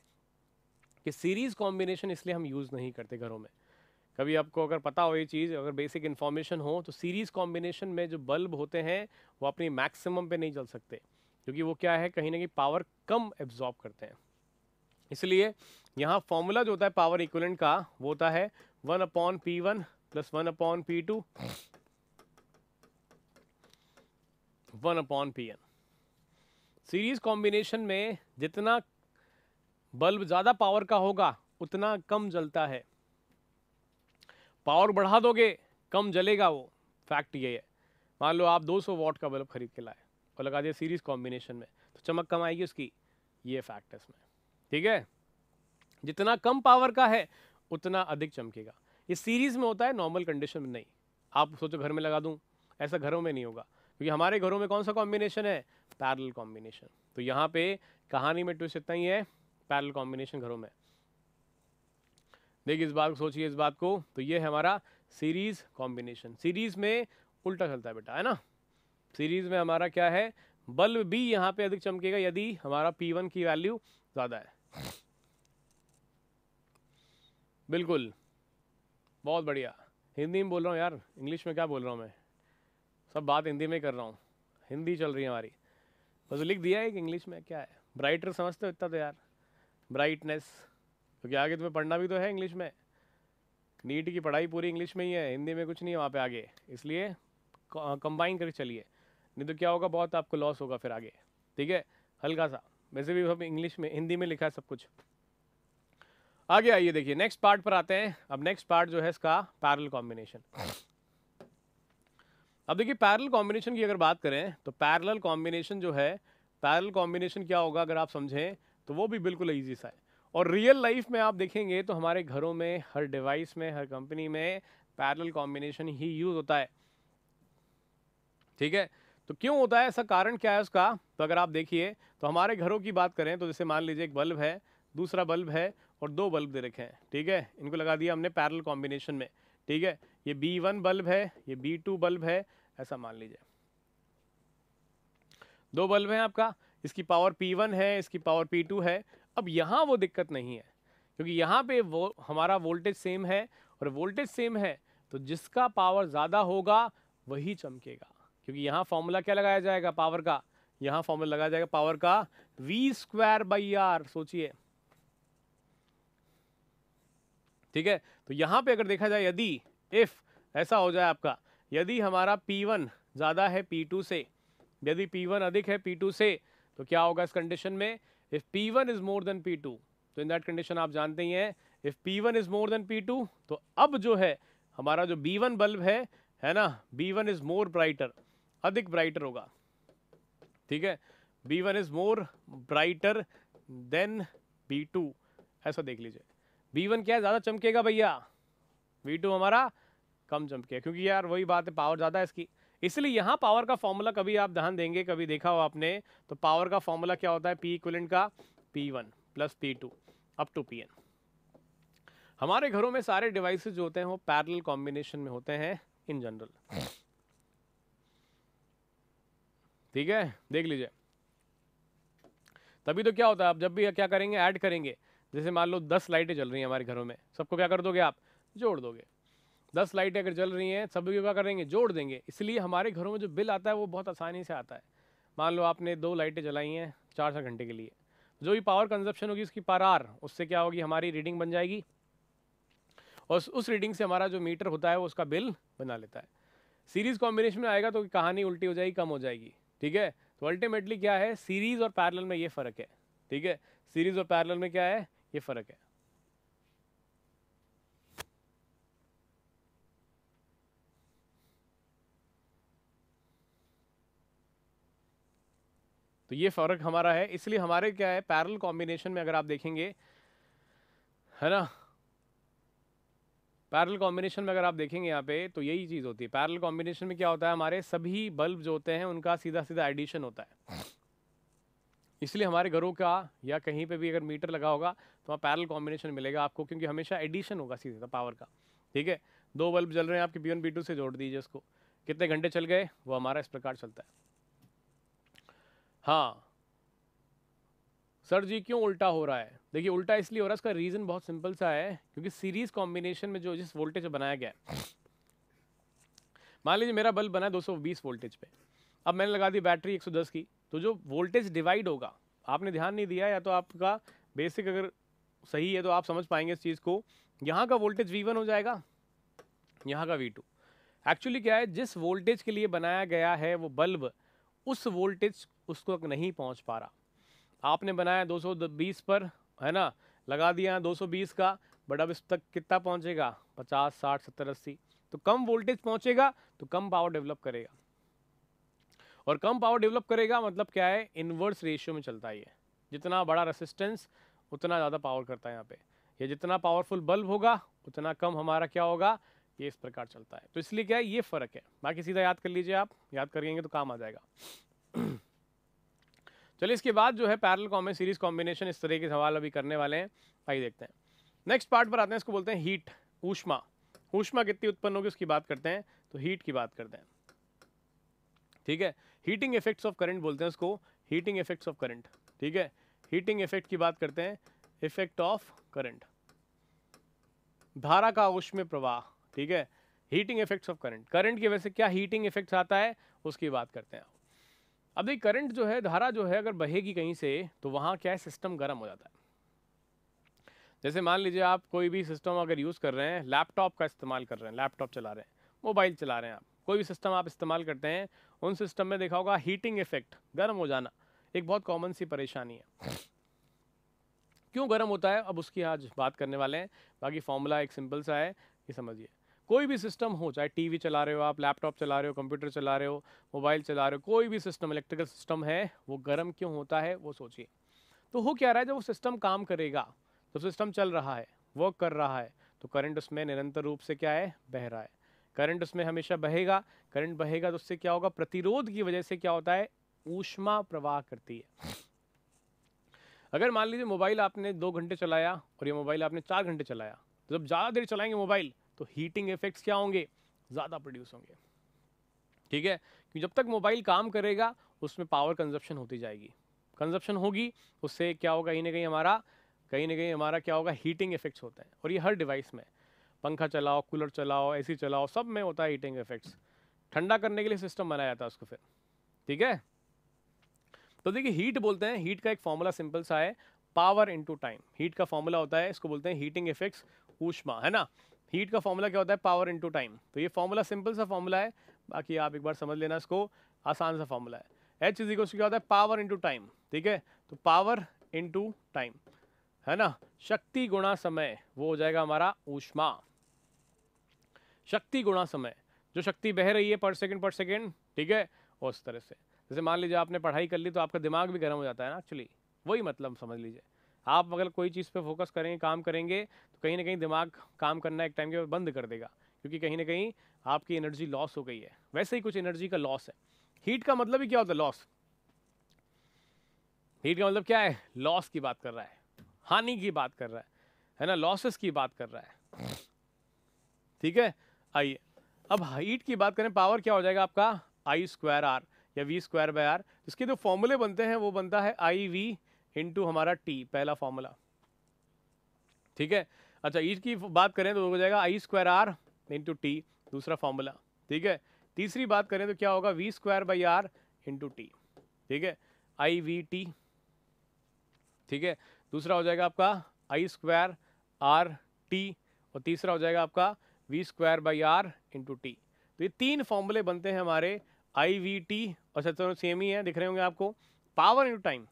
कि सीरीज़ कॉम्बिनेशन इसलिए हम यूज़ नहीं करते घरों में कभी आपको अगर पता हो ये चीज़ अगर बेसिक इन्फॉर्मेशन हो तो सीरीज़ कॉम्बिनेशन में जो बल्ब होते हैं वो अपनी मैक्सिमम पे नहीं चल सकते क्योंकि वो क्या है कहीं ना कहीं पावर कम एब्जॉर्ब करते हैं इसलिए यहाँ फॉर्मूला जो होता है पावर इक्वलेंट का वो होता है one upon P one plus one upon P two one upon P N series combination में जितना बल्ब ज़्यादा पावर का होगा उतना कम जलता है पावर बढ़ा दोगे कम जलेगा वो फैक्ट ये है मान लो आप 200 वॉट का बल्ब खरीद के लाए और लगा दिया सीरीज कॉम्बिनेशन में तो चमक कम आएगी उसकी ये फैक्ट है इसमें ठीक है जितना कम पावर का है उतना अधिक चमकेगा ये सीरीज़ में होता है नॉर्मल कंडीशन में नहीं आप सोचो घर में लगा दूँ ऐसा घरों में नहीं होगा क्योंकि हमारे घरों में कौन सा कॉम्बिनेशन है पैरल कॉम्बिनेशन तो यहाँ पे कहानी में ट्विस्ट इतना ही है पैरल कॉम्बिनेशन घरों में देखिए इस बात को सोचिए इस बात को तो ये है हमारा सीरीज़ कॉम्बिनेशन सीरीज़ में उल्टा चलता है बेटा है ना सीरीज़ में हमारा क्या है बल्ब भी यहाँ पे अधिक चमकेगा यदि हमारा P1 की वैल्यू ज़्यादा है बिल्कुल बहुत बढ़िया हिंदी में बोल रहा हूँ यार इंग्लिश में क्या बोल रहा हूँ मैं सब बात हिंदी में कर रहा हूँ हिंदी चल रही है हमारी बस लिख दिया है कि इंग्लिश में क्या है ब्राइटर समझते हो इतना तो यार ब्राइटनेस क्योंकि आगे तुम्हें पढ़ना भी तो है इंग्लिश में नीट की पढ़ाई पूरी इंग्लिश में ही है हिंदी में कुछ नहीं है वहाँ पे आगे इसलिए कंबाइन हाँ, करके चलिए नहीं तो क्या होगा बहुत आपको लॉस होगा फिर आगे ठीक है हल्का सा वैसे भी हम इंग्लिश में हिंदी में लिखा है सब कुछ आगे आइए देखिए नेक्स्ट पार्ट पर आते हैं अब नेक्स्ट पार्ट जो है इसका पैरल कॉम्बिनेशन अब देखिए पैरल कॉम्बिनेशन की अगर बात करें तो पैरल कॉम्बिनेशन जो है पैरल कॉम्बिनेशन क्या होगा अगर आप समझें तो वो भी बिल्कुल ईजी सा है और रियल लाइफ में आप देखेंगे तो हमारे घरों में हर डिवाइस में हर कंपनी में पैरल कॉम्बिनेशन ही यूज़ होता है ठीक है तो क्यों होता है ऐसा कारण क्या है उसका तो अगर आप देखिए तो हमारे घरों की बात करें तो जैसे मान लीजिए एक बल्ब है दूसरा बल्ब है और दो बल्ब दे रखे हैं ठीक है इनको लगा दिया हमने पैरल कॉम्बिनेशन में ठीक है ये बी वन बल्ब है ये बी टू बल्ब है ऐसा मान लीजिए दो बल्ब हैं आपका इसकी पावर P1 है इसकी पावर P2 है अब यहाँ वो दिक्कत नहीं है क्योंकि यहाँ पे वो हमारा वोल्टेज सेम है और वोल्टेज सेम है तो जिसका पावर ज़्यादा होगा वही चमकेगा क्योंकि यहाँ फॉर्मूला क्या लगाया जाएगा पावर का यहाँ फॉर्मूला लगाया जाएगा पावर का वी स्क्वायर बाई आर सोचिए ठीक है तो यहाँ पे अगर देखा जाए यदि इफ ऐसा हो जाए आपका यदि हमारा P1 ज़्यादा है P2 से यदि वन अधिक है P2 से तो क्या होगा इस कंडीशन में if P one is more than P two तो इन दैट कंडीशन आप जानते ही हैं if P one is more than P two तो अब जो है हमारा जो बी वन बल्ब है है ना B one is more brighter अधिक ब्राइटर होगा ठीक है B one is more brighter than B two ऐसा देख लीजिए बी वन क्या है ज़्यादा चमकेगा भैया बी टू हमारा कम चमकेगा क्योंकि यार वही बात है पावर ज़्यादा है इसकी इसलिए यहाँ पावर का फॉर्मूला कभी आप ध्यान देंगे कभी देखा हो आपने तो पावर का फॉर्मूला क्या होता है पी इक्वलेंट का P one plus P two up to P N हमारे घरों में सारे डिवाइसेस जो होते हैं वो पैरल कॉम्बिनेशन में होते हैं इन जनरल ठीक है देख लीजिए तभी तो क्या होता है आप जब भी क्या करेंगे ऐड करेंगे जैसे मान लो दस लाइटें जल रही हैं हमारे घरों में सबको क्या कर दोगे आप जोड़ दोगे दस लाइटें अगर जल रही हैं सब विवाह करेंगे जोड़ देंगे इसलिए हमारे घरों में जो बिल आता है वो बहुत आसानी से आता है मान लो आपने दो लाइटें जलाई हैं चार चार घंटे के लिए जो भी पावर कंजप्शन होगी उसकी पर आर उससे क्या होगी हमारी रीडिंग बन जाएगी और उस रीडिंग से हमारा जो मीटर होता है वो उसका बिल बना लेता है सीरीज़ कॉम्बिनेशन में आएगा तो कहानी उल्टी हो जाएगी कम हो जाएगी ठीक है तो अल्टीमेटली क्या है सीरीज़ और पैरल में ये फ़र्क है ठीक है सीरीज़ और पैरल में क्या है ये फ़र्क है तो ये फ़र्क हमारा है इसलिए हमारे क्या है पैरल कॉम्बिनेशन में अगर आप देखेंगे है ना पैरल कॉम्बिनेशन में अगर आप देखेंगे यहाँ पे तो यही चीज़ होती है पैरल कॉम्बिनेशन में क्या होता है हमारे सभी बल्ब जो होते हैं उनका सीधा सीधा एडिशन होता है इसलिए हमारे घरों का या कहीं पे भी अगर मीटर लगा होगा तो वहाँ पैरल कॉम्बिनेशन मिलेगा आपको क्योंकि हमेशा एडिशन होगा सीधे पावर तो का ठीक है दो बल्ब जल रहे हैं आपके बी वन बी टू से जोड़ दीजिए उसको कितने घंटे चल गए वो हमारा इस प्रकार चलता है हाँ सर जी क्यों उल्टा हो रहा है देखिए उल्टा इसलिए हो रहा है इसका रीज़न बहुत सिंपल सा है क्योंकि सीरीज़ कॉम्बिनेशन में जो जिस वोल्टेज बनाया गया है मान लीजिए मेरा बल्ब बना है दो वोल्टेज पे अब मैंने लगा दी बैटरी 110 की तो जो वोल्टेज डिवाइड होगा आपने ध्यान नहीं दिया या तो आपका बेसिक अगर सही है तो आप समझ पाएंगे इस चीज़ को यहाँ का वोल्टेज वी हो जाएगा यहाँ का वी एक्चुअली क्या है जिस वोल्टेज के लिए बनाया गया है वो बल्ब उस वोल्टेज उसको नहीं पहुंच पा रहा आपने बनाया 220 पर है ना लगा दिया 220 का बट अब इस तक कितना पहुंचेगा 50 60 70 अस्सी तो कम वोल्टेज पहुंचेगा तो कम पावर डेवलप करेगा और कम पावर डेवलप करेगा मतलब क्या है इन्वर्स रेशियो में चलता है जितना बड़ा रेसिस्टेंस उतना ज़्यादा पावर करता है यहाँ पे या जितना पावरफुल बल्ब होगा उतना कम हमारा क्या होगा ये इस प्रकार चलता है तो इसलिए क्या है ये फ़र्क है बाकी सीधा याद कर लीजिए आप याद करेंगे तो काम आ जाएगा चलिए इसके बाद जो है पैरल कॉम्बे सीरीज कॉम्बिनेशन इस तरह के सवाल अभी करने वाले हैं आइए देखते हैं नेक्स्ट पार्ट पर आते हैं इसको बोलते हैं हीट ऊष्मा ऊष्मा कितनी उत्पन्न होगी उसकी बात करते हैं तो हीट की बात करते हैं ठीक है हीटिंग इफेक्ट्स ऑफ करंट बोलते हैं उसको हीटिंग इफेक्ट्स ऑफ करंट ठीक है हीटिंग इफेक्ट की बात करते हैं इफेक्ट ऑफ करंट धारा का उष्म प्रवाह ठीक है heating effects of current current की वजह से क्या हीटिंग इफेक्ट्स आता है उसकी बात करते हैं अब देखिए करंट जो है धारा जो है अगर बहेगी कहीं से तो वहाँ क्या है सिस्टम गर्म हो जाता है जैसे मान लीजिए आप कोई भी सिस्टम अगर यूज़ कर रहे हैं लैपटॉप का इस्तेमाल कर रहे हैं लैपटॉप चला रहे हैं मोबाइल चला रहे हैं आप कोई भी सिस्टम आप इस्तेमाल करते हैं उन सिस्टम में देखा होगा हीटिंग इफेक्ट गर्म हो जाना एक बहुत कॉमन सी परेशानी है क्यों गर्म होता है अब उसकी आज बात करने वाले हैं बाकी फॉर्मूला एक सिंपल सा है ये समझिए कोई भी सिस्टम हो चाहे टीवी चला रहे हो आप लैपटॉप चला रहे हो कंप्यूटर चला रहे हो मोबाइल चला रहे हो कोई भी सिस्टम इलेक्ट्रिकल सिस्टम है वो गर्म क्यों होता है वो सोचिए तो हो क्या रहा है जब वो सिस्टम काम करेगा जब सिस्टम चल रहा है वर्क कर रहा है तो करंट उसमें निरंतर रूप से क्या है बह रहा है करंट उसमें हमेशा बहेगा करंट बहेगा तो उससे क्या होगा प्रतिरोध की वजह से क्या होता है ऊष्मा प्रवाह करती है अगर मान लीजिए मोबाइल आपने दो घंटे चलाया और ये मोबाइल आपने चार घंटे चलाया तो जब ज़्यादा देर चलाएंगे मोबाइल तो हीटिंग इफेक्ट्स क्या होंगे ज़्यादा प्रोड्यूस होंगे ठीक है क्योंकि जब तक मोबाइल काम करेगा उसमें पावर कंजप्शन होती जाएगी कंजप्शन होगी उससे क्या होगा कहीं ना कहीं हमारा कहीं ना कहीं हमारा क्या होगा हीटिंग इफेक्ट्स होते हैं और ये हर डिवाइस में पंखा चलाओ कूलर चलाओ एसी चलाओ सब में होता है हीटिंग इफेक्ट्स ठंडा करने के लिए सिस्टम बनाया जाता है उसको फिर ठीक है तो देखिए हीट बोलते हैं हीट का एक फॉर्मूला सिंपल सा है पावर इंटू टाइम हीट का फॉर्मूला होता है इसको बोलते हैं हीटिंग इफेक्ट्स ऊष्मा है ना हीट का फॉर्मूला क्या होता है पावर इंटू टाइम तो ये फॉर्मूला सिंपल सा फॉर्मूला है बाकी आप एक बार समझ लेना इसको आसान सा फॉर्मूला है एच इज इक्वल क्या होता है पावर इंटू टाइम ठीक है तो पावर इंटू टाइम है ना शक्ति गुणा समय वो हो जाएगा हमारा ऊष्मा शक्ति गुणा समय जो शक्ति बह रही है पर सेकेंड पर सेकेंड ठीक है उस तरह से जैसे मान लीजिए आपने पढ़ाई कर ली तो आपका दिमाग भी गर्म हो जाता है ना एक्चुअली वही मतलब समझ लीजिए आप अगर कोई चीज़ पे फोकस करेंगे काम करेंगे तो कहीं ना कहीं दिमाग काम करना एक टाइम के बाद बंद कर देगा क्योंकि कहीं ना कहीं आपकी एनर्जी लॉस हो गई है वैसे ही कुछ एनर्जी का लॉस है हीट का मतलब ही क्या होता है लॉस हीट का मतलब क्या है लॉस की बात कर रहा है हानि की बात कर रहा है है ना लॉसेस की बात कर रहा है ठीक है आइए अब हीट की बात करें पावर क्या हो जाएगा आपका आई स्क्वायर आर या वी स्क्वायर बाय आर इसके जो फॉर्मूले बनते हैं वो बनता है आई वी इंटू हमारा टी पहला फॉर्मूला ठीक है अच्छा ई की बात करें तो हो जाएगा I square R into T दूसरा फॉर्मूला ठीक है तीसरी बात करें तो क्या होगा V square by R into T ठीक है आई वी टी ठीक है दूसरा हो जाएगा आपका आई स्क्वायर आर टी और तीसरा हो जाएगा आपका V square by R into T तो ये तीन फॉर्मूले बनते हैं हमारे आई वी टी और सच सेम ही है दिख रहे होंगे आपको पावर इंटू टाइम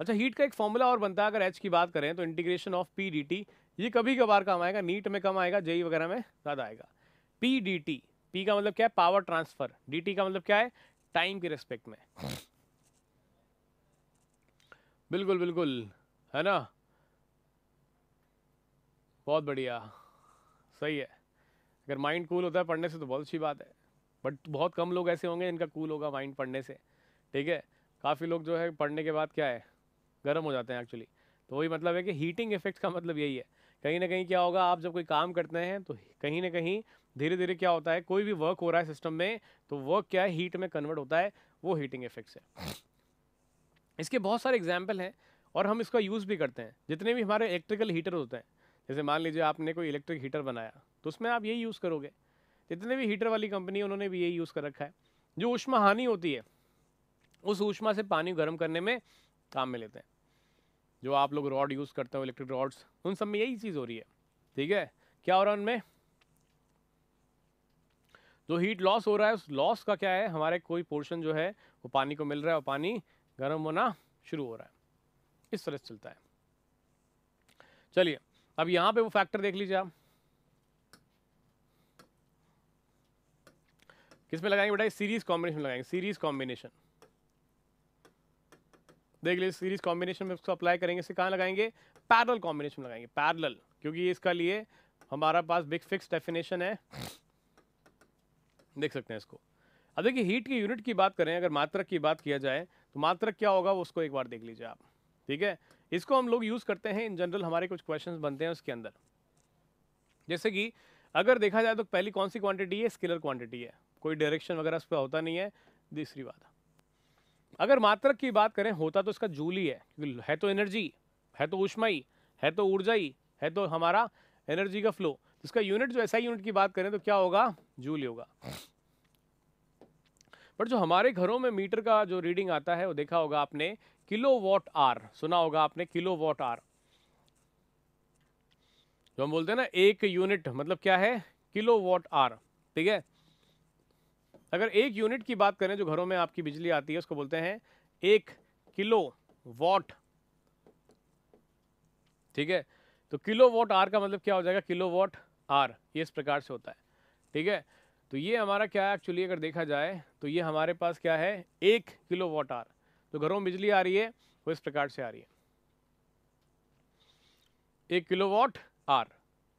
अच्छा हीट का एक फॉर्मूला और बनता है अगर एच की बात करें तो integration of P D T ये कभी कभार काम आएगा नीट में कम आएगा जेई वगैरह में ज़्यादा आएगा पी डी टी पी का मतलब क्या है पावर ट्रांसफर डी टी का मतलब क्या है टाइम के रिस्पेक्ट में बिल्कुल बिल्कुल है ना बहुत बढ़िया सही है अगर माइंड कूल होता है पढ़ने से तो बहुत अच्छी बात है बट बहुत कम लोग ऐसे होंगे जिनका कूल होगा माइंड पढ़ने से ठीक है काफ़ी लोग जो है पढ़ने के बाद क्या है गर्म हो जाते हैं एक्चुअली तो वही मतलब है कि हीटिंग इफेक्ट का मतलब यही है कहीं ना कहीं क्या होगा आप जब कोई काम करते हैं तो कहीं ना कहीं धीरे धीरे क्या होता है कोई भी वर्क हो रहा है सिस्टम में तो वर्क क्या है हीट में कन्वर्ट होता है वो हीटिंग इफेक्ट्स है इसके बहुत सारे एग्जाम्पल हैं और हम इसका यूज़ भी करते हैं जितने भी हमारे इलेक्ट्रिकल हीटर होते हैं जैसे मान लीजिए आपने कोई इलेक्ट्रिक हीटर बनाया तो उसमें आप यही यूज़ करोगे जितने भी हीटर वाली कंपनी है उन्होंने भी यही यूज़ कर रखा है जो ऊष्मा हानि होती है उस ऊष्मा से पानी गर्म करने में काम में लेते हैं जो आप लोग रॉड यूज़ करते हो इलेक्ट्रिक रॉड्स उन सब में यही चीज़ हो रही है ठीक है क्या हो रहा है उनमें जो हीट लॉस हो रहा है उस लॉस का क्या है हमारे कोई पोर्शन जो है वो पानी को मिल रहा है और पानी गर्म होना शुरू हो रहा है इस तरह से चलता है चलिए अब यहाँ पे वो फैक्टर देख लीजिए आप किस में लगाएंगे बेटा सीरीज कॉम्बिनेशन लगाएंगे सीरीज कॉम्बिनेशन देख लीजिए सीरीज कॉम्बिनेशन में उसको अप्लाई करेंगे इसे कहाँ लगाएंगे पैरल कॉम्बिनेशन लगाएंगे पैरल क्योंकि इसका लिए हमारा पास बिग फिक्स डेफिनेशन है देख सकते हैं इसको अब देखिए हीट की यूनिट की बात करें अगर मात्रक की बात किया जाए तो मात्रक क्या होगा उसको एक बार देख लीजिए आप ठीक है इसको हम लोग यूज़ करते हैं इन जनरल हमारे कुछ क्वेश्चन बनते हैं उसके अंदर जैसे कि अगर देखा जाए तो पहली कौन सी क्वांटिटी है स्केलर क्वांटिटी है कोई डायरेक्शन वगैरह उस पर होता नहीं है दूसरी बात अगर मात्रक की बात करें होता तो इसका जूल ही है है तो एनर्जी है तो ऊष्मा है तो ऊर्जा ही है तो हमारा एनर्जी का फ्लो तो इसका यूनिट जो ऐसा यूनिट की बात करें तो क्या होगा जूल होगा पर जो हमारे घरों में मीटर का जो रीडिंग आता है वो देखा होगा आपने किलो वॉट आर सुना होगा आपने किलो वॉट आर जो हम बोलते हैं ना एक यूनिट मतलब क्या है किलो वॉट आर ठीक है अगर एक यूनिट की बात करें जो घरों में आपकी बिजली आती है उसको बोलते हैं एक किलो वॉट ठीक है तो किलो वॉट आर का मतलब क्या हो जाएगा किलो वॉट आर ये इस प्रकार से होता है ठीक है तो ये हमारा क्या है एक्चुअली अगर देखा जाए तो ये हमारे पास क्या है एक किलो वॉट आर तो घरों में बिजली आ रही है वो इस प्रकार से आ रही है एक किलो वॉट आर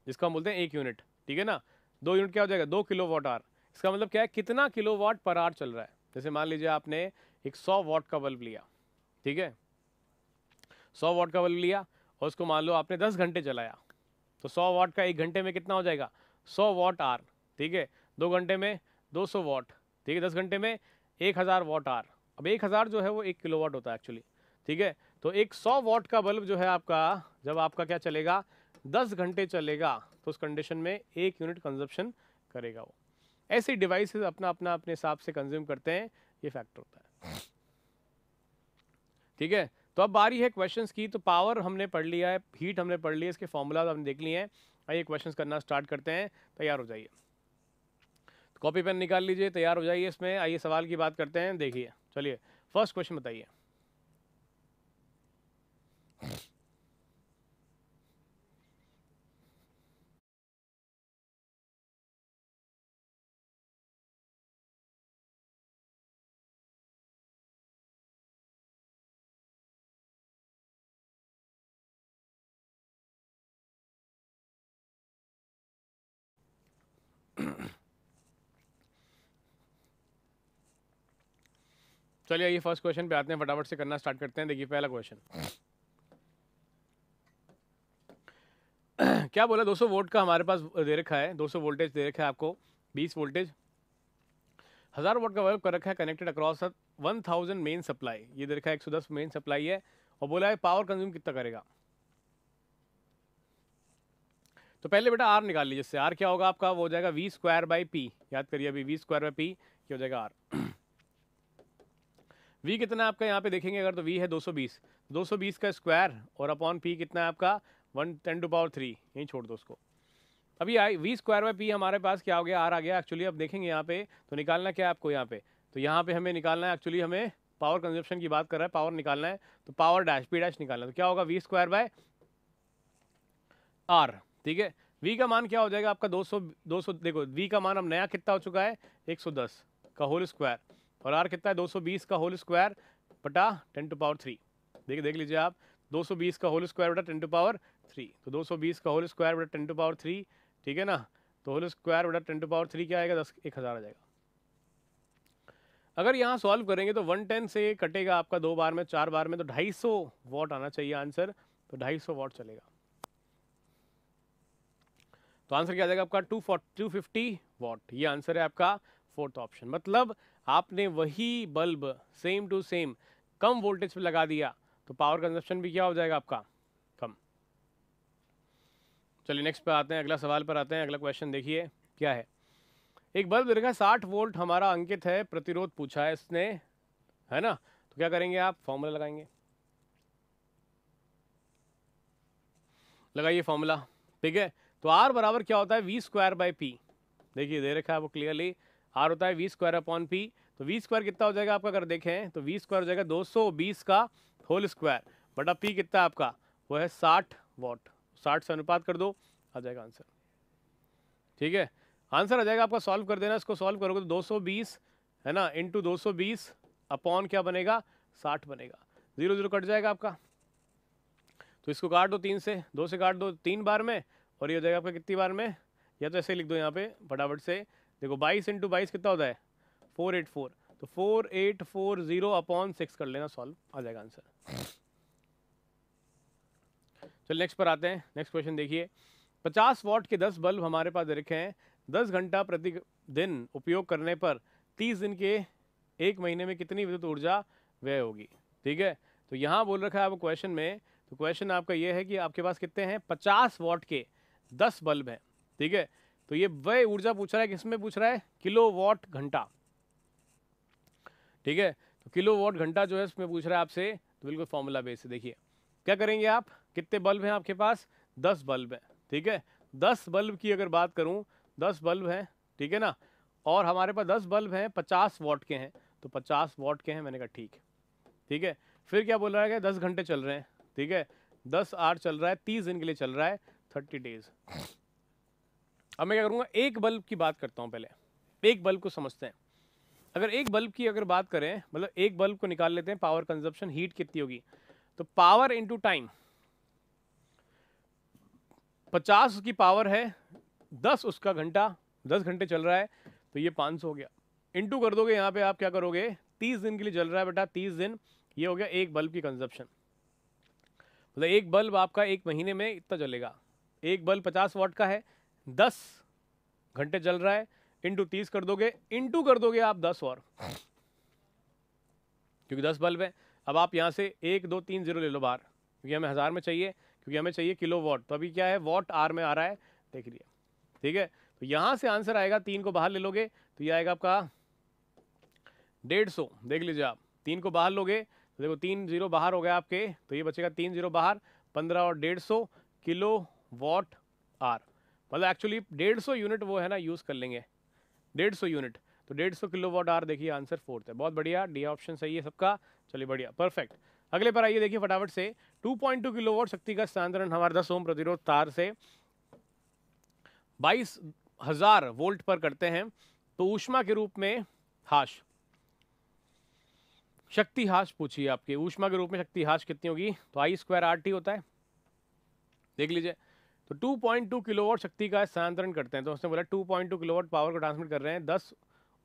जिसको हम बोलते हैं एक यूनिट ठीक है ना दो यूनिट क्या हो जाएगा दो किलो वॉट आर इसका मतलब क्या है कितना किलो वाट पर आर चल रहा है जैसे मान लीजिए आपने एक सौ वाट का बल्ब लिया ठीक है सौ वाट का बल्ब लिया और उसको मान लो आपने दस घंटे चलाया तो सौ वाट का एक घंटे में कितना हो जाएगा सौ वाट आर ठीक है दो घंटे में दो सौ वाट ठीक है दस घंटे में एक हज़ार वाट आर अब एक हज़ार जो है वो एक किलो वाट होता है एक्चुअली ठीक है तो एक सौ वाट का बल्ब जो है आपका जब आपका क्या चलेगा दस घंटे चलेगा तो उस कंडीशन में एक यूनिट कंजप्शन करेगा वो ऐसे डिवाइसेस अपना अपना अपने हिसाब से कंज्यूम करते हैं ये फैक्ट होता है ठीक है तो अब बारी है क्वेश्चन की तो पावर हमने पढ़ लिया है हीट हमने पढ़ लिया है इसके फॉर्मूलाज हमने देख लिए हैं आइए क्वेश्चन करना स्टार्ट करते हैं तैयार हो जाइए तो कॉपी पेन निकाल लीजिए तैयार हो जाइए इसमें आइए सवाल की बात करते हैं देखिए चलिए फर्स्ट क्वेश्चन बताइए चलिए ये फर्स्ट क्वेश्चन पे आते हैं फटाफट से करना स्टार्ट करते हैं देखिए पहला क्वेश्चन क्या बोला 200 वोल्ट का हमारे पास दे रखा है 200 वोल्टेज दे रखा है आपको 20 वोल्टेज हज़ार वोट का वर्क कर रखा है connected across one thousand main supply ये दे रखा है एक सौ दस मेन सप्लाई है और बोला है पावर कंज्यूम कितना करेगा तो पहले बेटा आर निकाल लीजिए आर क्या होगा आपका वो हो जाएगा वी स्क्वायर बाई पी याद करिए अभी वी स्क्वायर बाई पी क्या हो जाएगा आर वी कितना आपका यहाँ पे देखेंगे अगर तो वी है 220 220 का स्क्वायर और अपॉन पी कितना है आपका one ten to power three यहीं छोड़ दो उसको अभी I V square by P हमारे पास क्या हो गया आर आ गया एक्चुअली अब देखेंगे यहाँ पे तो निकालना क्या है आपको यहाँ पे तो यहाँ पे हमें निकालना है एक्चुअली हमें पावर कंजप्शन की बात कर रहा है पावर निकालना है तो पावर डैश पी डैश निकालना है तो क्या होगा वी स्क्वायर बाय आर ठीक है वी का मान क्या हो जाएगा आपका 200 200 देखो वी का मान अब नया कितना हो चुका है 110 का होल स्क्वायर और आर कितना है 220 का होल स्क्वायर बटा टेन टू पावर थ्री देखिए देख लीजिए आप 220 का होल स्क्वायर बटा टेन टू पावर थ्री तो 220 का होल स्क्वायर बटा 10 टू पावर थ्री ठीक है ना तो होल स्क्वायर बटा 10 टू पावर थ्री क्या आएगा दस एक हज़ार आ जाएगा अगर यहाँ सॉल्व करेंगे तो वन टेन से कटेगा आपका दो बार में चार बार में तो ढाई सौ वॉट आना चाहिए आंसर तो ढाई सौ वॉट चलेगा तो आंसर क्या आ जाएगा आपका two fourth two fifty watt ये आंसर है आपका फोर्थ ऑप्शन मतलब आपने वही बल्ब सेम टू सेम कम वोल्टेज पे लगा दिया तो पावर कंजप्शन भी क्या हो जाएगा आपका कम चलिए नेक्स्ट पर आते हैं अगला सवाल पर आते हैं अगला क्वेश्चन देखिए क्या है एक बल्ब देखा साठ वोल्ट हमारा अंकित है प्रतिरोध पूछा है इसने है ना तो क्या करेंगे आप फॉर्मूला लगाएंगे लगाइए फॉर्मूला ठीक है तो आर बराबर क्या होता है वी स्क्वायर बाई पी देखिए दे रखा है वो क्लियरली आर होता है वी स्क्वायर अपॉन पी तो वी स्क्वायर कितना हो जाएगा आपका अगर देखें तो वी स्क्वायर हो जाएगा 220 का होल स्क्वायर बटा पी कितना आपका वो है 60 वॉट 60 से अनुपात कर दो आ जाएगा आंसर ठीक है आंसर आ जाएगा आपका सॉल्व कर देना इसको सॉल्व करोगे तो 220 है ना इंटू 220 अपॉन क्या बनेगा साठ बनेगा जीरो जीरो कट जाएगा आपका तो इसको काट दो तीन से दो से काट दो तीन बार में और ये हो जाएगा आपका कितनी बार में या तो ऐसे लिख दो यहाँ पे फटाफट से देखो बाईस इंटू बाईस कितना होता है फोर एट फोर तो four eight four zero upon six कर लेना सॉल्व आ जाएगा आंसर चलो नेक्स्ट पर आते हैं नेक्स्ट क्वेश्चन देखिए पचास वॉट के दस बल्ब हमारे पास रखे हैं दस घंटा प्रति दिन उपयोग करने पर तीस दिन के एक महीने में कितनी विद्युत ऊर्जा व्यय होगी ठीक है तो यहाँ बोल रखा है आपको क्वेश्चन में तो क्वेश्चन आपका ये है कि आपके पास कितने हैं पचास वॉट के दस बल्ब हैं ठीक है तो ये वह ऊर्जा पूछ रहा है किसमें पूछ रहा है किलो वॉट घंटा ठीक है तो किलो वॉट घंटा जो है इसमें पूछ रहा है आपसे तो बिल्कुल फॉर्मूला बेस देखिए क्या करेंगे आप कितने बल्ब हैं आपके पास दस बल्ब हैं ठीक है दस बल्ब की अगर बात करूँ दस बल्ब हैं ठीक है ना और हमारे पास दस बल्ब हैं पचास वॉट के हैं तो पचास वॉट के हैं मैंने कहा ठीक है ठीक है फिर क्या बोल रहा है दस घंटे चल रहे हैं ठीक है दस आठ चल रहा है तीस दिन के लिए चल रहा है थर्टी डेज अब मैं क्या करूँगा एक बल्ब की बात करता हूँ पहले एक बल्ब को समझते हैं अगर एक बल्ब की अगर बात करें मतलब एक बल्ब को निकाल लेते हैं पावर कंजप्शन हीट कितनी होगी तो पावर इंटू टाइम पचास उसकी पावर है दस उसका घंटा दस घंटे चल रहा है तो ये पाँच सौ हो गया इंटू कर दोगे यहाँ पे आप क्या करोगे तीस दिन के लिए चल रहा है बेटा तीस दिन ये हो गया एक बल्ब की कंजप्शन मतलब एक बल्ब आपका एक महीने में इतना चलेगा एक बल्ब पचास वाट का है दस घंटे चल रहा है इंटू तीस कर दोगे इंटू कर दोगे आप दस और क्योंकि दस बल्ब है अब आप यहाँ से एक दो तीन जीरो ले लो बाहर क्योंकि हमें हज़ार में चाहिए क्योंकि हमें चाहिए किलो वॉट तो अभी क्या है वॉट आर में आ रहा है देख लिया ठीक है तो यहाँ से आंसर आएगा तीन को बाहर ले लोगे तो ये आएगा आपका डेढ़ सौ देख लीजिए आप तीन को बाहर लोगे तो देखो तीन जीरो बाहर हो गया आपके तो ये बचेगा तीन जीरो बाहर पंद्रह और डेढ़ सौ किलो वॉट आर मतलब एक्चुअली डेढ़ सौ यूनिट वो है ना यूज़ कर लेंगे डेढ़ सौ यूनिट तो डेढ़ सौ किलो वॉट आर देखिए आंसर फोर्थ है बहुत बढ़िया डी ऑप्शन सही है सबका चलिए बढ़िया परफेक्ट अगले पर आइए देखिए फटाफट से 2.2 वॉट शक्ति का स्थानांतरण हमारे दस ओम प्रतिरोध तार से बाईस हजार वोल्ट पर करते हैं तो ऊष्मा के रूप में हाश शक्ति हाश पूछिए आपके ऊष्मा के रूप में शक्ति हाश कितनी होगी तो आई स्क्वायर आर टी होता है देख लीजिए तो 2.2 किलोवाट शक्ति का स्थानांतरण करते हैं तो उसने बोला 2.2 किलोवाट पावर को ट्रांसमिट कर रहे हैं 10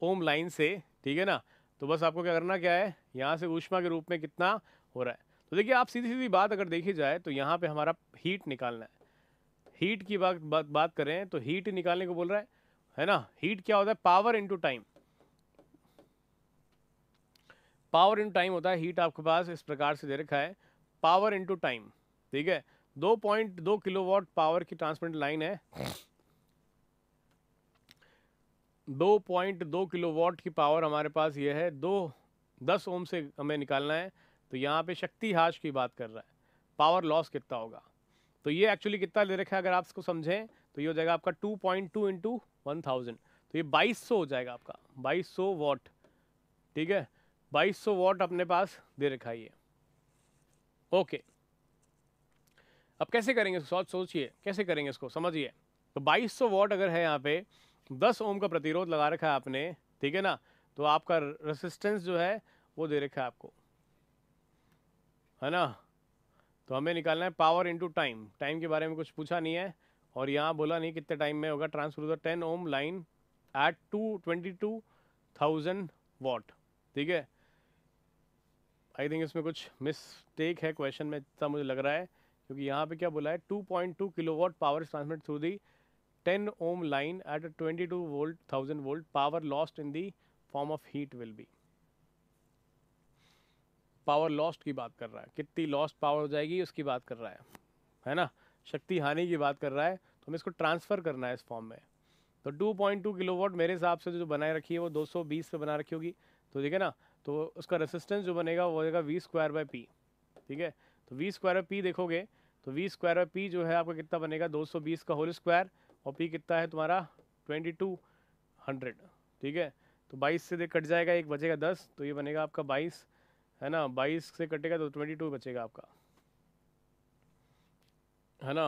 ओम लाइन से ठीक है ना तो बस आपको क्या करना क्या है यहाँ से ऊष्मा के रूप में कितना हो रहा है तो देखिए आप सीधी सीधी बात अगर देखी जाए तो यहाँ पर हमारा हीट निकालना है हीट की बात बात, बात करें तो हीट निकालने को बोल रहा है है ना हीट क्या होता है power into time power into time होता है हीट आपके पास इस प्रकार से दे रखा है पावर इंटू टाइम ठीक है दो पॉइंट दो किलो वॉट पावर की ट्रांसमिट लाइन है दो पॉइंट दो किलो वॉट की पावर हमारे पास ये है दो दस ओम से हमें निकालना है तो यहाँ पे शक्ति हाश की बात कर रहा है पावर लॉस कितना होगा तो ये एक्चुअली कितना ले रखा है अगर आप इसको समझें तो ये हो जाएगा आपका two point two into one thousand तो ये बाईस सौ हो जाएगा आपका बाईस सौ वॉट ठीक है बाईस सौ वॉट अपने पास दे रखा है ये ओके अब कैसे करेंगे इसको सोचिए कैसे करेंगे इसको समझिए तो 2200 वॉट अगर है यहाँ पे 10 ओम का प्रतिरोध लगा रखा है आपने ठीक है ना तो आपका रेसिस्टेंस जो है वो दे रखा है आपको है ना तो हमें निकालना है पावर इंटू टाइम टाइम के बारे में कुछ पूछा नहीं है और यहाँ बोला नहीं कितने टाइम में होगा transfer ten ohm line at two twenty two thousand watt ठीक है आई थिंक इसमें कुछ मिस्टेक है क्वेश्चन में इतना मुझे लग रहा है क्योंकि यहाँ पे क्या बोला है 2.2 watt power transmit through the ten ohm line at two volt thousand volt power lost in the form of heat will be power lost की बात कर रहा है कितनी लॉस्ट पावर हो जाएगी उसकी बात कर रहा है है ना शक्ति हानि की बात कर रहा है तो हमें इसको ट्रांसफ़र करना है इस फॉर्म में तो 2.2 वॉट मेरे हिसाब से जो बनाए रखी है वो 220 पे बना रखी होगी तो ठीक है ना तो उसका रेसिस्टेंस जो बनेगा वो होगा वी स्क्वायर बाई पी ठीक है तो वी स्क्वायर पी देखोगे तो वी स्क्वायर पी जो है आपका कितना बनेगा 220 का होल स्क्वायर और पी कितना है तुम्हारा 2200 ठीक है तो 22 से देख कट जाएगा एक बचेगा 10 तो ये बनेगा आपका 22 है ना 22 से कटेगा तो 22 बचेगा आपका है ना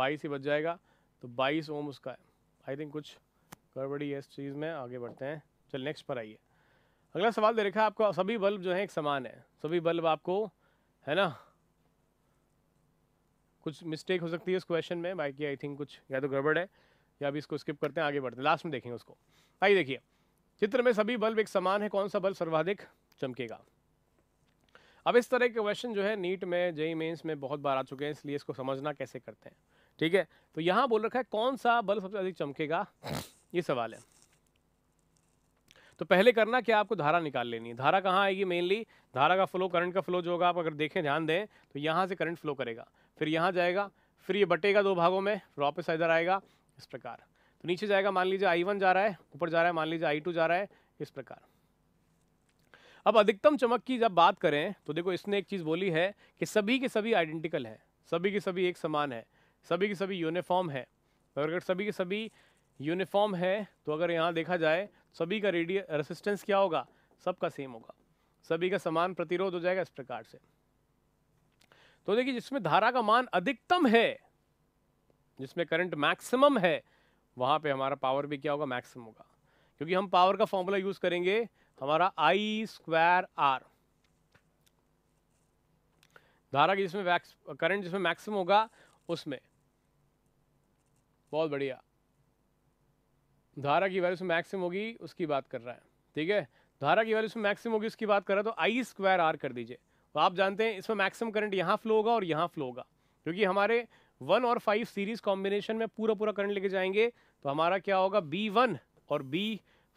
22 ही बच जाएगा तो 22 ओम उसका है आई थिंक कुछ गड़बड़ी है इस चीज़ में आगे बढ़ते हैं चल नेक्स्ट पर आइए अगला सवाल दे रखा है आपको सभी बल्ब जो है एक समान है सभी बल्ब आपको है ना कुछ मिस्टेक हो सकती है उस क्वेश्चन में बाकी आई थिंक कुछ या तो गड़बड़ है या अभी इसको स्किप करते हैं आगे बढ़ते हैं लास्ट में देखेंगे उसको आइए देखिए चित्र में सभी बल्ब एक समान है कौन सा बल्ब सर्वाधिक चमकेगा अब इस तरह के क्वेश्चन जो है नीट में जेई मेन्स e में बहुत बार आ चुके हैं इसलिए इसको समझना कैसे करते हैं ठीक है तो यहाँ बोल रखा है कौन सा बल्ब सबसे अधिक चमकेगा ये सवाल है तो पहले करना क्या आपको धारा निकाल लेनी है धारा कहाँ आएगी मेनली धारा का फ्लो करंट का फ्लो जो होगा आप अगर देखें ध्यान दें तो यहाँ से करंट फ्लो करेगा फिर यहाँ जाएगा फिर ये बटेगा दो भागों में फिर वापस इधर आएगा इस प्रकार तो नीचे जाएगा मान लीजिए आई वन जा रहा है ऊपर जा रहा है मान लीजिए आई टू जा रहा है इस प्रकार अब अधिकतम चमक की जब बात करें तो देखो इसने एक चीज़ बोली है कि सभी के सभी आइडेंटिकल हैं सभी के सभी एक समान है सभी के सभी यूनिफॉर्म है और अगर सभी के सभी यूनिफॉर्म है तो अगर यहाँ देखा जाए सभी का रेडियो रेसिस्टेंस क्या होगा सबका सेम होगा सभी का समान प्रतिरोध हो जाएगा इस प्रकार से तो देखिए जिसमें धारा का मान अधिकतम है जिसमें करंट मैक्सिमम है वहां पे हमारा पावर भी क्या होगा मैक्सिमम होगा क्योंकि हम पावर का फॉर्मूला यूज करेंगे हमारा आई स्क्वायर आर धारा की जिसमें करंट जिसमें मैक्सिमम होगा उसमें बहुत बढ़िया धारा की वैल्यू मैक्सिमम होगी उसकी बात कर रहा है ठीक है धारा की वैल्यू मैक्सिमम होगी उसकी बात कर रहा है तो आई स्क्वायर आर कर दीजिए तो आप जानते हैं इसमें मैक्सिमम करंट यहाँ फ्लो होगा और यहाँ फ्लो होगा क्योंकि हमारे वन और फाइव सीरीज कॉम्बिनेशन में पूरा पूरा करंट लेके जाएंगे तो हमारा क्या होगा बी वन और बी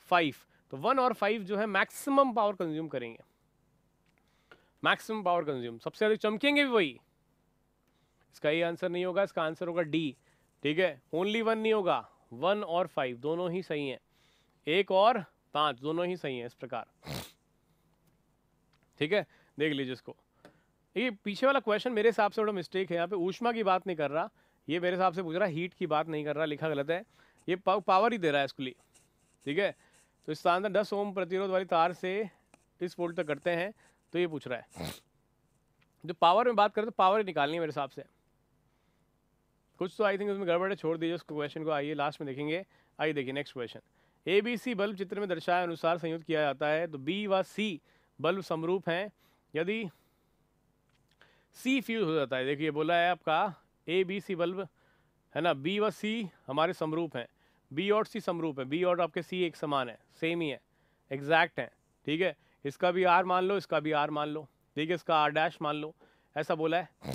फाइव तो वन और फाइव जो है मैक्सिमम पावर कंज्यूम करेंगे मैक्सिमम पावर कंज्यूम सबसे अधिक चमकेंगे भी वही इसका ये आंसर नहीं होगा इसका आंसर होगा डी ठीक है ओनली वन नहीं होगा वन और फाइव दोनों ही सही है एक और पांच दोनों ही सही है इस प्रकार ठीक है देख लीजिए इसको ये पीछे वाला क्वेश्चन मेरे हिसाब से थोड़ा मिस्टेक है यहाँ पे ऊष्मा की बात नहीं कर रहा ये मेरे हिसाब से पूछ रहा हीट की बात नहीं कर रहा लिखा गलत है ये पावर ही दे रहा है इसके लिए ठीक है तो इस अंदर दस ओम प्रतिरोध वाली तार से इस वोल्ट तक करते हैं तो ये पूछ रहा है जो पावर में बात करें तो पावर ही निकालनी है मेरे हिसाब से कुछ तो आई थिंक उसमें गड़बड़े छोड़ दीजिए उस क्वेश्चन को आइए लास्ट में देखेंगे आइए देखिए next question A B C bulb चित्र में दर्शाए अनुसार संयुक्त किया जाता है तो बी व सी बल्ब समरूप हैं यदि सी फ्यूज़ हो जाता है देखिए बोला है आपका ए बी सी बल्ब है ना बी व सी हमारे समरूप हैं बी और सी समरूप है बी और आपके सी एक समान है सेम ही है एग्जैक्ट हैं ठीक है इसका भी आर मान लो इसका भी आर मान लो ठीक है इसका आर डैश मान लो ऐसा बोला है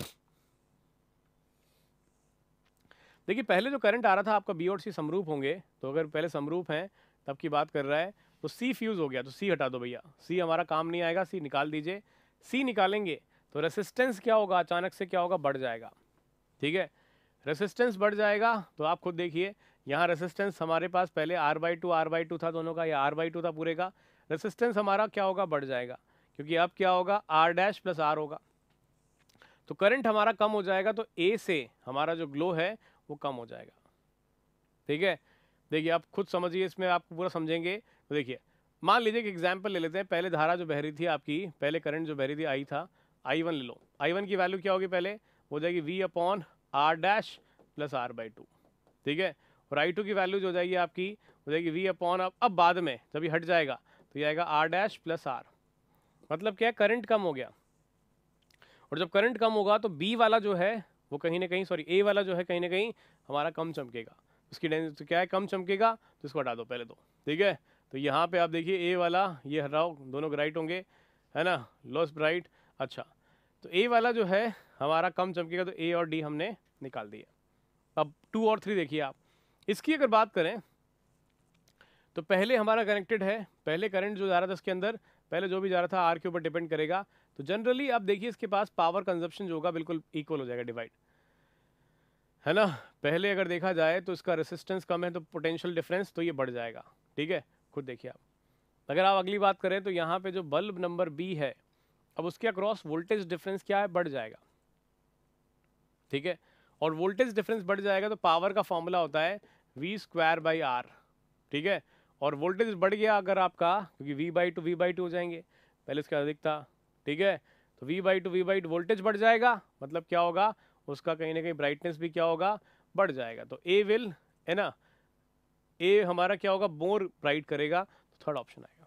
देखिए पहले जो करंट आ रहा था आपका बी और सी समरूप होंगे तो अगर पहले समरूप हैं तब की बात कर रहा है तो सी फ्यूज़ हो गया तो सी हटा दो भैया सी हमारा काम नहीं आएगा सी निकाल दीजिए सी निकालेंगे तो रेसिस्टेंस क्या होगा अचानक से क्या होगा बढ़ जाएगा ठीक है रेसिस्टेंस बढ़ जाएगा तो आप खुद देखिए यहाँ रेसिस्टेंस हमारे पास पहले R by two R by two था दोनों का या आर बाई टू था पूरे का रेसिस्टेंस हमारा क्या होगा बढ़ जाएगा क्योंकि अब क्या होगा आर डैश प्लस आर होगा तो करंट हमारा कम हो जाएगा तो ए से हमारा जो ग्लो है वो कम हो जाएगा ठीक है देखिए आप खुद समझिए इसमें आपको पूरा समझेंगे तो देखिए मान लीजिए कि एग्जाम्पल ले लेते हैं पहले धारा जो बह रही थी आपकी पहले करंट जो बह रही थी आई था आई वन ले लो आई वन की वैल्यू क्या होगी पहले हो जाएगी V upon R dash plus R by two ठीक है और आई टू की वैल्यू जो हो जाएगी आपकी हो जाएगी वी अपॉन अब अब बाद में जब ये हट जाएगा तो ये आएगा आर डैश प्लस आर मतलब क्या है करंट कम हो गया और जब करंट कम होगा तो बी वाला जो है वो कहीं ना कहीं सॉरी ए वाला जो है कहीं ना कहीं हमारा कम चमकेगा उसकी डेंसिटी तो क्या है कम चमकेगा तो इसको हटा दो पहले दो ठीक है तो यहाँ पे आप देखिए ए वाला ये हटाओ दोनों राइट होंगे है ना लॉस ब्राइट अच्छा तो ए वाला जो है हमारा कम चमकेगा तो ए और डी हमने निकाल दिया अब टू और थ्री देखिए आप इसकी अगर बात करें तो पहले हमारा कनेक्टेड है पहले करंट जो जा रहा था इसके अंदर पहले जो भी जा रहा था आर के ऊपर डिपेंड करेगा तो जनरली आप देखिए इसके पास पावर कंजप्शन जो होगा बिल्कुल इक्वल हो जाएगा डिवाइड है ना पहले अगर देखा जाए तो इसका रेसिस्टेंस कम है तो पोटेंशियल डिफरेंस तो ये बढ़ जाएगा ठीक है खुद देखिए आप अगर आप अगली बात करें तो यहाँ पे जो बल्ब नंबर बी है अब उसके अक्रॉस वोल्टेज डिफरेंस क्या है बढ़ जाएगा ठीक है और वोल्टेज डिफरेंस बढ़ जाएगा तो पावर का फॉर्मूला होता है वी स्क्वायर बाई आर ठीक है और वोल्टेज बढ़ गया अगर आपका क्योंकि V by two V by two हो जाएंगे पहले इसका अधिक था ठीक है तो V by two V by two voltage बढ़ जाएगा मतलब क्या होगा उसका कहीं ना कहीं ब्राइटनेस भी क्या होगा बढ़ जाएगा तो ए विल है ना ए हमारा क्या होगा मोर ब्राइट करेगा तो थर्ड ऑप्शन आएगा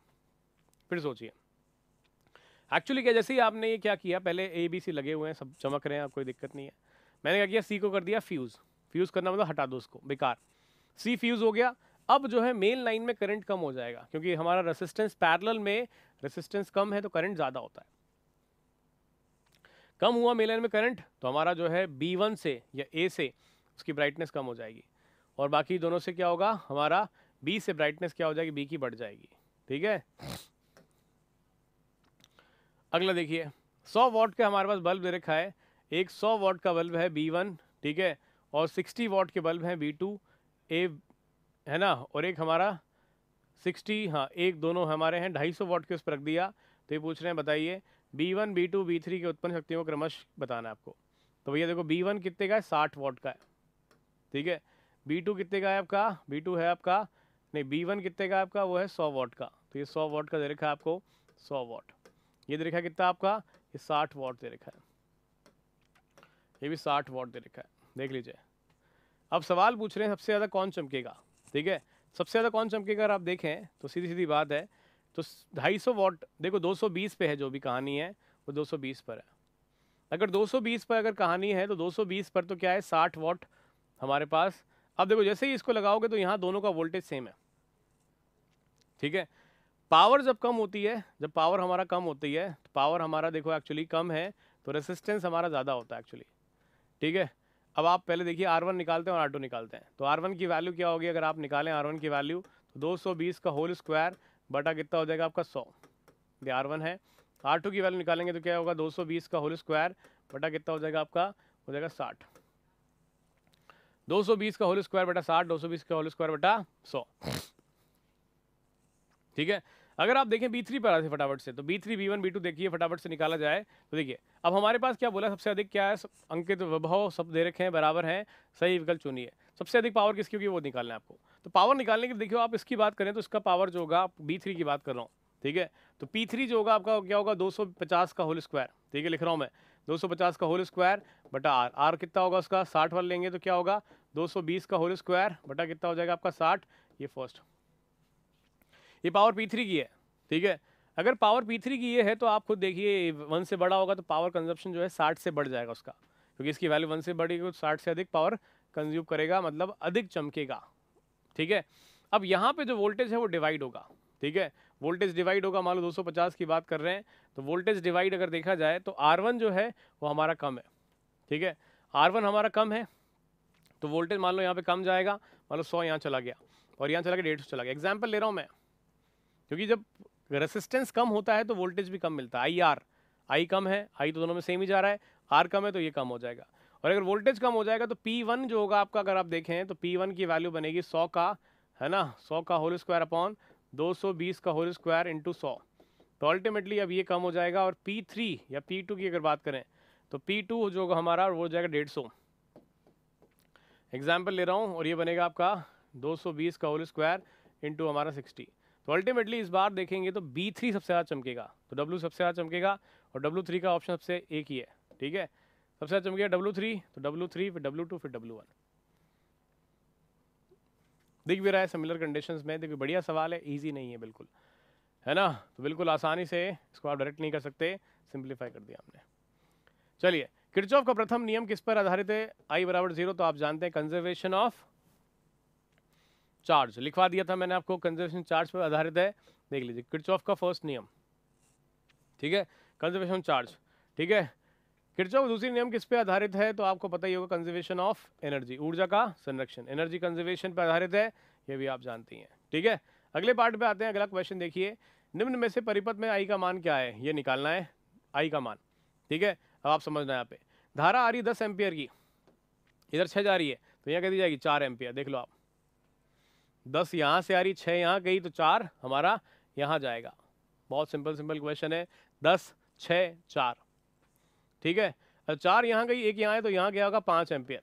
फिर सोचिए एक्चुअली क्या जैसे ही आपने ये क्या किया पहले ए बी सी लगे हुए हैं सब चमक रहे हैं कोई दिक्कत नहीं है मैंने क्या किया सी को कर दिया फ्यूज़ फ्यूज़ करना मतलब हटा दो उसको बेकार सी फ्यूज़ हो गया अब जो है मेन लाइन में करंट कम हो जाएगा क्योंकि हमारा रेसिस्टेंस पैरेलल में रेसिस्टेंस कम है तो करंट ज़्यादा होता है कम हुआ मेन लाइन में करंट तो हमारा जो है बी वन से या ए से उसकी ब्राइटनेस कम हो जाएगी और बाकी दोनों से क्या होगा हमारा बी से ब्राइटनेस क्या हो जाएगी बी की बढ़ जाएगी ठीक है अगला देखिए 100 वॉट का हमारे पास बल्ब दे रखा है एक 100 वॉट का बल्ब है बी वन ठीक है और 60 वॉट के बल्ब हैं बी टू ए है ना और एक हमारा 60 हाँ एक दोनों हमारे हैं 250 वॉट के उस पर रख दिया तो ये पूछ रहे हैं बताइए B one B two B three के उत्पन्न शक्तियों को क्रमश बताना है आपको तो भैया देखो बी वन कितने का है साठ वॉट का है ठीक है बी टू कितने का है आपका बी टू है आपका नहीं बी वन कितने का आपका वो है सौ वॉट का तो ये सौ वॉट का दे रखा है आपको सौ वॉट ये दे रखा है कितना आपका ये साठ वॉट दे रखा है ये भी साठ वॉट दे रखा है देख लीजिए अब सवाल पूछ रहे हैं सबसे ज़्यादा कौन चमकेगा ठीक है सबसे ज़्यादा कौन चमकेगा अगर आप देखें तो सीधी सीधी बात है तो ढाई सौ वॉट देखो बीस पे है जो भी कहानी है वो बीस पर है अगर 220 पर अगर कहानी है तो 220 पर तो क्या है 60 वॉट हमारे पास अब देखो जैसे ही इसको लगाओगे तो यहाँ दोनों का वोल्टेज सेम है ठीक है पावर जब कम होती है जब पावर हमारा कम होती है तो पावर हमारा देखो एक्चुअली कम है तो रेसिस्टेंस हमारा ज़्यादा होता है एक्चुअली ठीक है अब आप पहले देखिए R1 निकालते हैं और R2 निकालते हैं तो R1 की वैल्यू क्या होगी अगर आप निकालें R1 की वैल्यू तो 220 का होल स्क्वायर बटा कितना हो जाएगा आपका 100 ये R1 है R2 की वैल्यू निकालेंगे तो क्या होगा 220 का होल स्क्वायर बटा कितना हो जाएगा आपका हो जाएगा साठ 220 का होल स्क्वायर बटा साठ 220 का होल स्क्वायर बटा 100 ठीक है अगर आप देखें बी थ्री पर आते फटाफट से तो B three B one B two देखिए फटाफट से निकाला जाए तो देखिए अब हमारे पास क्या बोला सबसे अधिक क्या है अंकित वैभव सब दे रखे हैं बराबर हैं सही विकल्प चुनिए सबसे अधिक पावर किसकी होगी वो निकालना है आपको तो पावर निकालने के देखिए आप इसकी बात करें तो इसका पावर जो होगा आप बी की बात कर रहा हूँ ठीक है तो पी जो होगा आपका क्या होगा दो का होल स्क्वायर ठीक है लिख रहा हूँ मैं 250 का होल स्क्वायर बटा आर आर कितना होगा उसका 60 वाला लेंगे तो क्या होगा 220 का होल स्क्वायर बटा कितना हो जाएगा आपका 60 ये फर्स्ट ये पावर पी थ्री की है ठीक है अगर पावर पी थ्री की ये है तो आप खुद देखिए वन से बड़ा होगा तो पावर कंजप्शन जो है साठ से बढ़ जाएगा उसका क्योंकि इसकी वैल्यू वन से बढ़ेगी तो साठ से अधिक पावर कंज्यूम करेगा मतलब अधिक चमकेगा ठीक है अब यहाँ पे जो वोल्टेज है वो डिवाइड होगा ठीक है वोल्टेज डिवाइड होगा मान लो 250 की बात कर रहे हैं तो वोल्टेज डिवाइड अगर देखा जाए तो R1 जो है वो हमारा कम है ठीक है R1 हमारा कम है तो वोल्टेज मान लो यहाँ पे कम जाएगा मान लो सौ यहाँ चला गया और यहाँ चला गया डेढ़ चला गया एग्जाम्पल ले रहा हूँ मैं क्योंकि जब रेसिस्टेंस कम होता है तो वोल्टेज भी कम मिलता है आई आर आई कम है आई तो दोनों में सेम ही जा रहा है आर कम है तो ये कम हो जाएगा और अगर वोल्टेज कम हो जाएगा तो पी वन जो होगा आपका अगर आप देखें तो पी वन की वैल्यू बनेगी सौ का है ना सौ का होल स्क्वायर अपॉन 220 का होल स्क्वायर इंटू सौ तो अल्टीमेटली अब ये कम हो जाएगा और P3 या P2 की अगर बात करें तो P2 जो होगा हमारा वो हो जाएगा डेढ़ सौ एग्जाम्पल ले रहा हूँ और ये बनेगा आपका 220 का होल स्क्वायर इंटू हमारा 60 तो अल्टीमेटली इस बार देखेंगे तो B3 सबसे ज़्यादा चमकेगा तो W सबसे ज़्यादा चमकेगा और W3 का ऑप्शन सबसे एक ही है ठीक है सबसे ज़्यादा चमकेगा W3 तो W3 फिर W2 फिर W1 दिख भी रहा है सिमिलर कंडीशन में देखिए बढ़िया सवाल है ईजी नहीं है बिल्कुल है ना तो बिल्कुल आसानी से इसको आप डायरेक्ट नहीं कर सकते सिंप्लीफाई कर दिया हमने चलिए किर्चॉफ का प्रथम नियम किस पर आधारित है आई बराबर जीरो तो आप जानते हैं कंजर्वेशन ऑफ चार्ज लिखवा दिया था मैंने आपको कंजर्वेशन चार्ज पर आधारित है देख लीजिए किर्चॉफ का फर्स्ट नियम ठीक है कंजर्वेशन चार्ज ठीक है किरचॉफ दूसरी नियम किस पे आधारित है तो आपको पता ही होगा कंजर्वेशन ऑफ एनर्जी ऊर्जा का संरक्षण एनर्जी कंजर्वेशन पर आधारित है ये भी आप जानती हैं ठीक है अगले पार्ट पे आते हैं अगला क्वेश्चन देखिए निम्न में से परिपथ में आई का मान क्या है ये निकालना है आई का मान ठीक है अब आप समझना है यहाँ पे धारा आ रही दस एम्पियर की इधर छः जा रही है तो यहाँ कह दी जाएगी चार एम्पियर देख लो आप दस यहाँ से आ रही छः यहाँ गई तो चार हमारा यहाँ जाएगा बहुत सिंपल सिंपल क्वेश्चन है दस छः चार ठीक है अब चार यहाँ गई एक यहाँ है तो यहाँ क्या होगा पाँच एम्पियर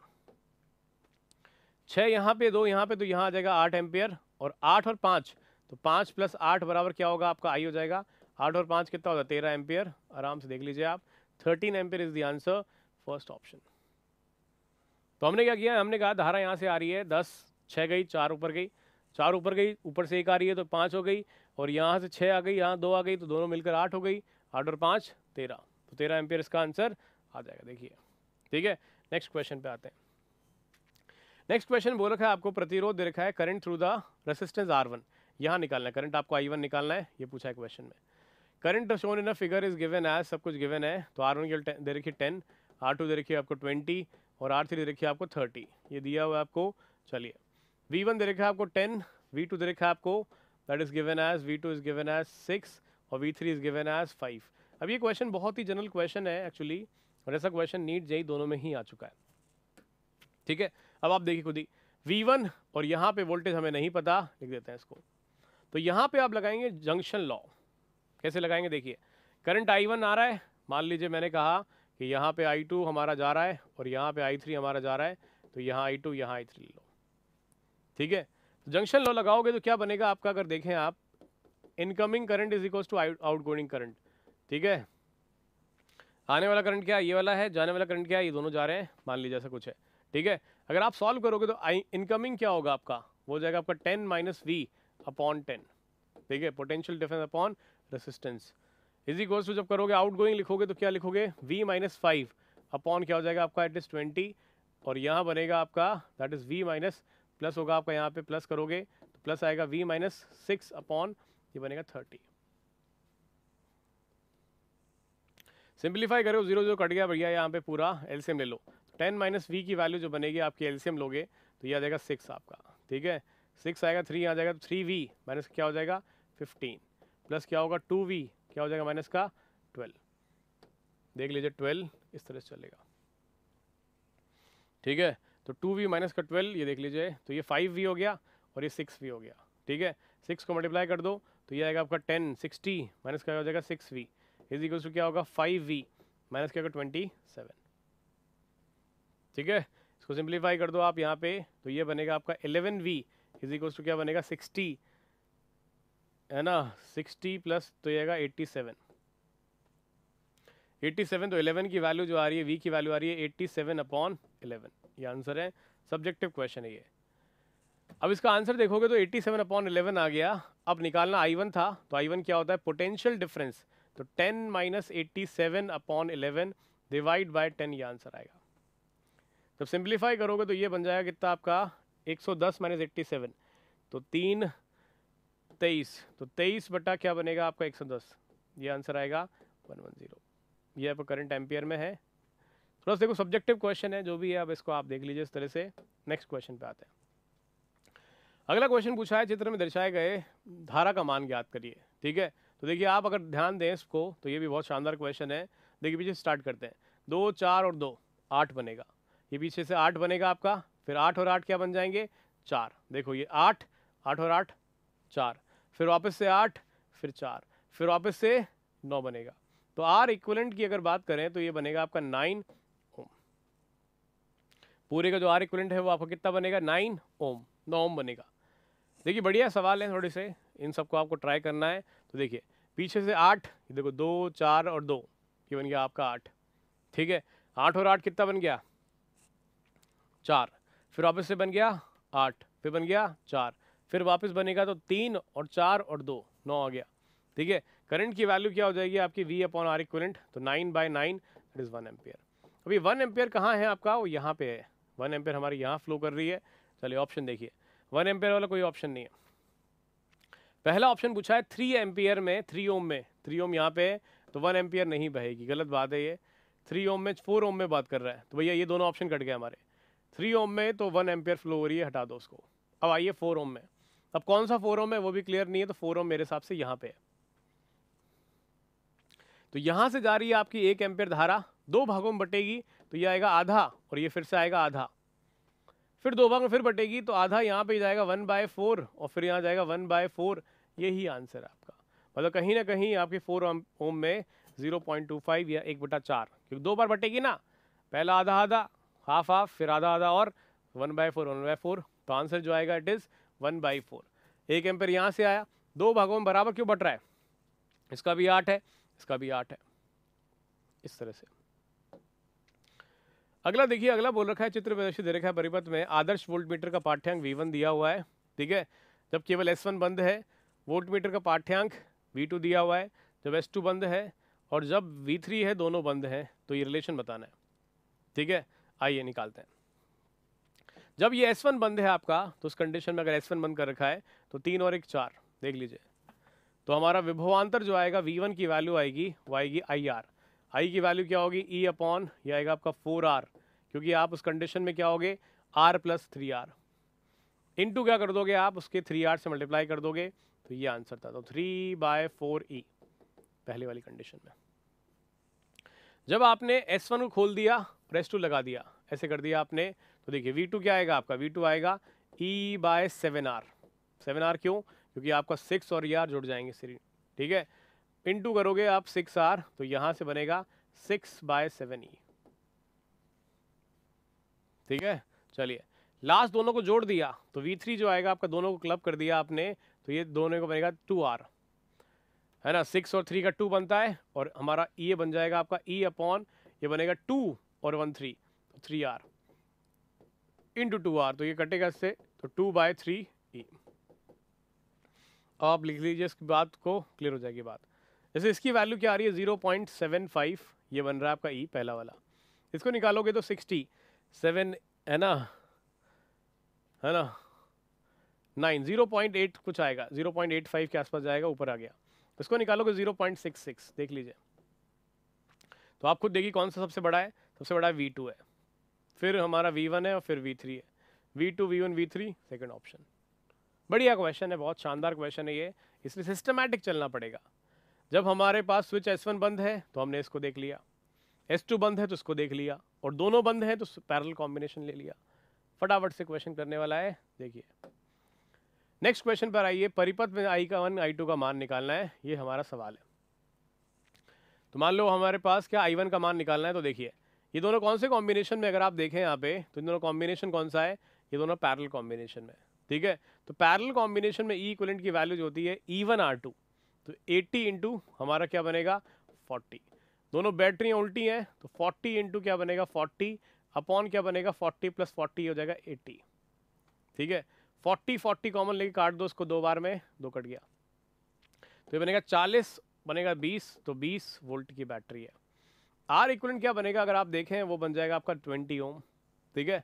छः यहाँ पे दो यहाँ पे तो यहाँ आ जाएगा आठ एम्पियर और आठ और पाँच तो पाँच प्लस आठ बराबर क्या होगा आपका आई हो जाएगा आठ और पाँच कितना होगा तेरह एम्पियर आराम से देख लीजिए आप thirteen ampere is the answer first option तो हमने क्या किया हमने कहा धारा यहाँ से आ रही है दस छः गई चार ऊपर गई चार ऊपर गई ऊपर से एक आ रही है तो पाँच हो गई और यहाँ से छः आ गई यहाँ दो आ गई तो दोनों मिलकर आठ हो गई आठ और पाँच तेरह तो तेरह एम्पियर इसका आंसर आ जाएगा देखिए ठीक है नेक्स्ट क्वेश्चन पे आते हैं नेक्स्ट क्वेश्चन बोल रखा है आपको प्रतिरोध दे रखा है current through the resistance R one यहाँ निकालना है करंट आपको आई वन निकालना है ये पूछा है क्वेश्चन में current shown in figure is given as सब कुछ गिवन है तो आर वन की दे रखिए टेन आर टू दे रखिए आपको ट्वेंटी और आर थ्री दे रखिए आपको थर्टी ये दिया हुआ है आपको चलिए वी वन दे रखा है आपको टेन वी टू दे रखा है आपको that is given as V two is given as six और V three is given as five अब ये क्वेश्चन बहुत ही जनरल क्वेश्चन है एक्चुअली और ऐसा क्वेश्चन नीट जेई दोनों में ही आ चुका है ठीक है अब आप देखिए खुद ही वी वन और यहाँ पे वोल्टेज हमें नहीं पता लिख देते हैं इसको तो यहाँ पे आप लगाएंगे जंक्शन लॉ कैसे लगाएंगे देखिए करंट आई वन आ रहा है मान लीजिए मैंने कहा कि यहाँ पे आई टू हमारा जा रहा है और यहाँ पे आई थ्री हमारा जा रहा है तो यहाँ आई टू यहाँ आई थ्री लो ठीक है तो जंक्शन लॉ लगाओगे तो क्या बनेगा आपका अगर देखें आप incoming current is equal to outgoing current ठीक है आने वाला करंट क्या ये वाला है जाने वाला करंट क्या ये दोनों जा रहे हैं मान लीजिए ऐसा कुछ है ठीक है अगर आप सॉल्व करोगे तो इनकमिंग क्या होगा आपका वो जाएगा आपका ten minus V upon ten ठीक है पोटेंशियल डिफरेंस अपॉन रेसिस्टेंस इसी कोर्स जब करोगे आउट गोइंग लिखोगे तो क्या लिखोगे वी माइनस फाइव अपॉन क्या हो जाएगा आपका एट इज ट्वेंटी और यहाँ बनेगा आपका that is V minus plus होगा आपका यहाँ पे प्लस करोगे तो प्लस आएगा वी माइनस सिक्स अपॉन ये बनेगा थर्टी सिंप्लीफाई करो जीरो जो कट गया भैया यहाँ पे पूरा एलसीएम ले लो टेन माइनस वी की वैल्यू जो बनेगी आपकी एलसीएम लोगे तो ये आ जाएगा सिक्स आपका ठीक है सिक्स आएगा थ्री आ जाएगा तो थ्री वी माइनस क्या हो जाएगा फिफ्टीन प्लस क्या होगा टू वी क्या हो जाएगा माइनस का ट्वेल्व देख लीजिए ट्वेल्व इस तरह से चलेगा ठीक है तो टू वी माइनस का ट्वेल्व ये देख लीजिए तो ये फाइव वी हो गया और ये सिक्स वी हो गया ठीक है सिक्स को मल्टीप्लाई कर दो तो ये आएगा आपका टेन सिक्सटी माइनस का हो जाएगा six V is equal to क्या होगा फाइव वी माइनस क्या होगा ट्वेंटी सेवन ठीक है इसको सिंप्लीफाई कर दो आप यहाँ पे तो ये बनेगा आपका eleven V is equal to क्या बनेगा सिक्सटी है ना सिक्सटी प्लस तो ये आएगा एट्टी सेवन एट्टी सेवन तो एलेवन की वैल्यू जो आ रही है वी की वैल्यू आ रही है एट्टी सेवन अपॉन एलेवन ये आंसर है सब्जेक्टिव क्वेश्चन है ये अब इसका आंसर देखोगे तो 87 अपॉन 11 आ गया अब निकालना I1 था तो I1 क्या होता है पोटेंशियल डिफरेंस तो 10 minus eighty seven upon eleven divide by 10 ये आंसर आएगा जब सिंप्लीफाई करोगे तो ये बन जाएगा कितना आपका 110 सौ दस माइनस एट्टी सेवन तो तीन तेईस तो तेईस बटा क्या बनेगा आपका 110 ये आंसर आएगा 110 ये आपका करंट एम्पियर में है थोड़ा सा देखो सब्जेक्टिव क्वेश्चन है जो भी है अब इसको आप देख लीजिए इस तरह से नेक्स्ट क्वेश्चन पे आते हैं अगला क्वेश्चन पूछा है चित्र में दर्शाए गए धारा का मान ज्ञात करिए ठीक है तो देखिए आप अगर ध्यान दें इसको तो ये भी बहुत शानदार क्वेश्चन है देखिए पीछे स्टार्ट करते हैं दो चार और दो आठ बनेगा ये पीछे से आठ बनेगा आपका फिर आठ और आठ क्या बन जाएंगे चार देखो ये आठ आठ और आठ चार फिर वापस से आठ फिर चार फिर वापस से नौ बनेगा तो आर इक्वलेंट की अगर बात करें तो ये बनेगा आपका नाइन ओम पूरे का जो आर इक्वलेंट है वो आपका कितना बनेगा नाइन ओम नौ ओम बनेगा देखिए बढ़िया सवाल है थोड़े से इन सबको आपको ट्राई करना है तो देखिए पीछे से आठ देखो दो चार और दो ये बन गया आपका आठ ठीक है आठ और आठ कितना बन गया चार फिर वापस से बन गया आठ फिर बन गया चार फिर वापस बनेगा तो तीन और चार और दो नौ आ गया ठीक है करंट की वैल्यू क्या हो जाएगी आपकी वी अपॉन आर इक्वरेंट तो nine by nine it is one ampere अभी वन एम्पेयर कहाँ है आपका वो यहाँ पे है वन एम्पेयर हमारे यहाँ फ्लो कर रही है चलिए ऑप्शन देखिए वन एम्पेयर वाला कोई ऑप्शन नहीं है पहला ऑप्शन पूछा है थ्री एम्पियर में थ्री ओम में थ्री ओम यहाँ पे है तो वन एम्पियर नहीं बहेगी गलत बात है ये थ्री ओम में फोर ओम में बात कर रहा है तो भैया ये दोनों ऑप्शन कट गए हमारे थ्री ओम में तो वन एम्पियर फ्लो हो रही है हटा दो उसको अब आइए फोर ओम में अब कौन सा फोर ओम है वो भी क्लियर नहीं है तो फोर ओम मेरे हिसाब से यहाँ पे है तो यहाँ से जा रही है आपकी एक एम्पियर धारा दो भागों में बटेगी तो ये आएगा आधा और ये फिर से आएगा आधा फिर दो भाग में फिर बटेगी तो आधा यहाँ पे जाएगा वन बाय फोर और फिर यहाँ जाएगा वन बाय फोर यही आंसर आपका मतलब कहीं ना कहीं आपके फोर ओम में जीरो पॉइंट टू फाइव या एक बटा चार क्योंकि दो बार बटेगी ना पहला आधा आधा हाफ हाफ फिर आधा आधा और one by four one by four तो आंसर जो आएगा it is one by four एक एम्पेयर यहाँ से आया दो भागों में बराबर क्यों बट रहा है इसका भी आठ है इसका भी आठ है इस तरह से अगला देखिए अगला बोल रखा है चित्र प्रदर्शित दे रखा है परिपथ में आदर्श वोल्ट मीटर का पाठ्यांक वी दिया हुआ है ठीक है जब केवल एस बंद है वोल्ट मीटर का पाठ्यांक वी टू दिया हुआ है जब एस टू बंद है और जब वी थ्री है दोनों बंद हैं तो ये रिलेशन बताना है ठीक है आइए निकालते हैं जब ये एस वन बंद है आपका तो उस कंडीशन में अगर एस वन बंद कर रखा है तो तीन और एक चार देख लीजिए तो हमारा विभवांतर जो आएगा वी वन की वैल्यू आएगी वो आएगी आई आर आई की वैल्यू क्या होगी ई e अपॉन ये आएगा आपका फोर आर क्योंकि आप उस कंडीशन में क्या होगे R plus three R two क्या कर दोगे आप उसके थ्री आर से मल्टीप्लाई कर दोगे तो ये आंसर था तो थ्री बाय फोर ई पहले वाली कंडीशन में जब आपने एस वन को खोल दिया प्रेस टू लगा दिया ऐसे कर दिया आपने तो देखिए वी टू क्या आएगा आपका वी टू आएगा E by seven R seven R क्यों क्योंकि आपका सिक्स और आर e जुड़ जाएंगे सीरीज ठीक है इन टू करोगे आप सिक्स आर तो यहाँ से बनेगा सिक्स बाय सेवन ई ठीक है चलिए लास्ट दोनों को जोड़ दिया तो V3 जो आएगा आपका दोनों को क्लब कर दिया आपने तो ये दोनों को बनेगा टू आर है ना सिक्स और थ्री का टू बनता है और हमारा ये e बन जाएगा आपका ई e अपॉन ये बनेगा टू और वन थ्री तो three R into two R तो ये कटेगा इससे तो two by three E e। आप लिख लीजिए इसकी बात को क्लियर हो जाएगी बात जैसे इसकी वैल्यू क्या आ रही है ज़ीरो पॉइंट सेवन फाइव ये बन रहा है आपका ई पहला वाला इसको निकालोगे तो सिक्सटी सेवन है ना है ना नाइन जीरो पॉइंट एट कुछ आएगा जीरो पॉइंट एट फाइव के आसपास जाएगा ऊपर आ गया इसको निकालोगे जीरो पॉइंट सिक्स सिक्स देख लीजिए तो आप खुद देखिए कौन सा सबसे बड़ा है सबसे बड़ा वी टू है फिर हमारा वी वन है और फिर वी थ्री है V two V one V three second option बढ़िया क्वेश्चन है बहुत शानदार क्वेश्चन है ये इसलिए सिस्टमैटिक चलना पड़ेगा जब हमारे पास स्विच एस वन बंद है तो हमने इसको देख लिया एस टू बंद है तो उसको देख लिया और दोनों बंद हैं तो पैरल कॉम्बिनेशन ले लिया फटाफट से क्वेश्चन करने वाला है देखिए नेक्स्ट क्वेश्चन पर आइए परिपथ में आई का वन आई टू का मान निकालना है ये हमारा सवाल है तो मान लो हमारे पास क्या आई वन का मान निकालना है तो देखिए ये दोनों कौन से कॉम्बिनेशन में अगर आप देखें यहाँ पे तो इन दोनों कॉम्बिनेशन कौन सा है ये दोनों पैरल कॉम्बिनेशन में ठीक है तो पैरल कॉम्बिनेशन में ई इक्वलेंट की वैल्यू जो होती है ई वन आर टू तो एट्टी इंटू हमारा क्या बनेगा फोर्टी दोनों बैटरियाँ उल्टी हैं तो फोर्टी इंटू क्या बनेगा फोर्टी अपॉन क्या बनेगा फोर्टी प्लस फोर्टी हो जाएगा एट्टी ठीक है फोर्टी फोर्टी कॉमन लेके काट दो उसको दो बार में दो कट गया तो ये बनेगा चालीस बनेगा बीस तो बीस वोल्ट की बैटरी है आर इक्वलेंट क्या बनेगा अगर आप देखें वो बन जाएगा आपका ट्वेंटी ओम ठीक है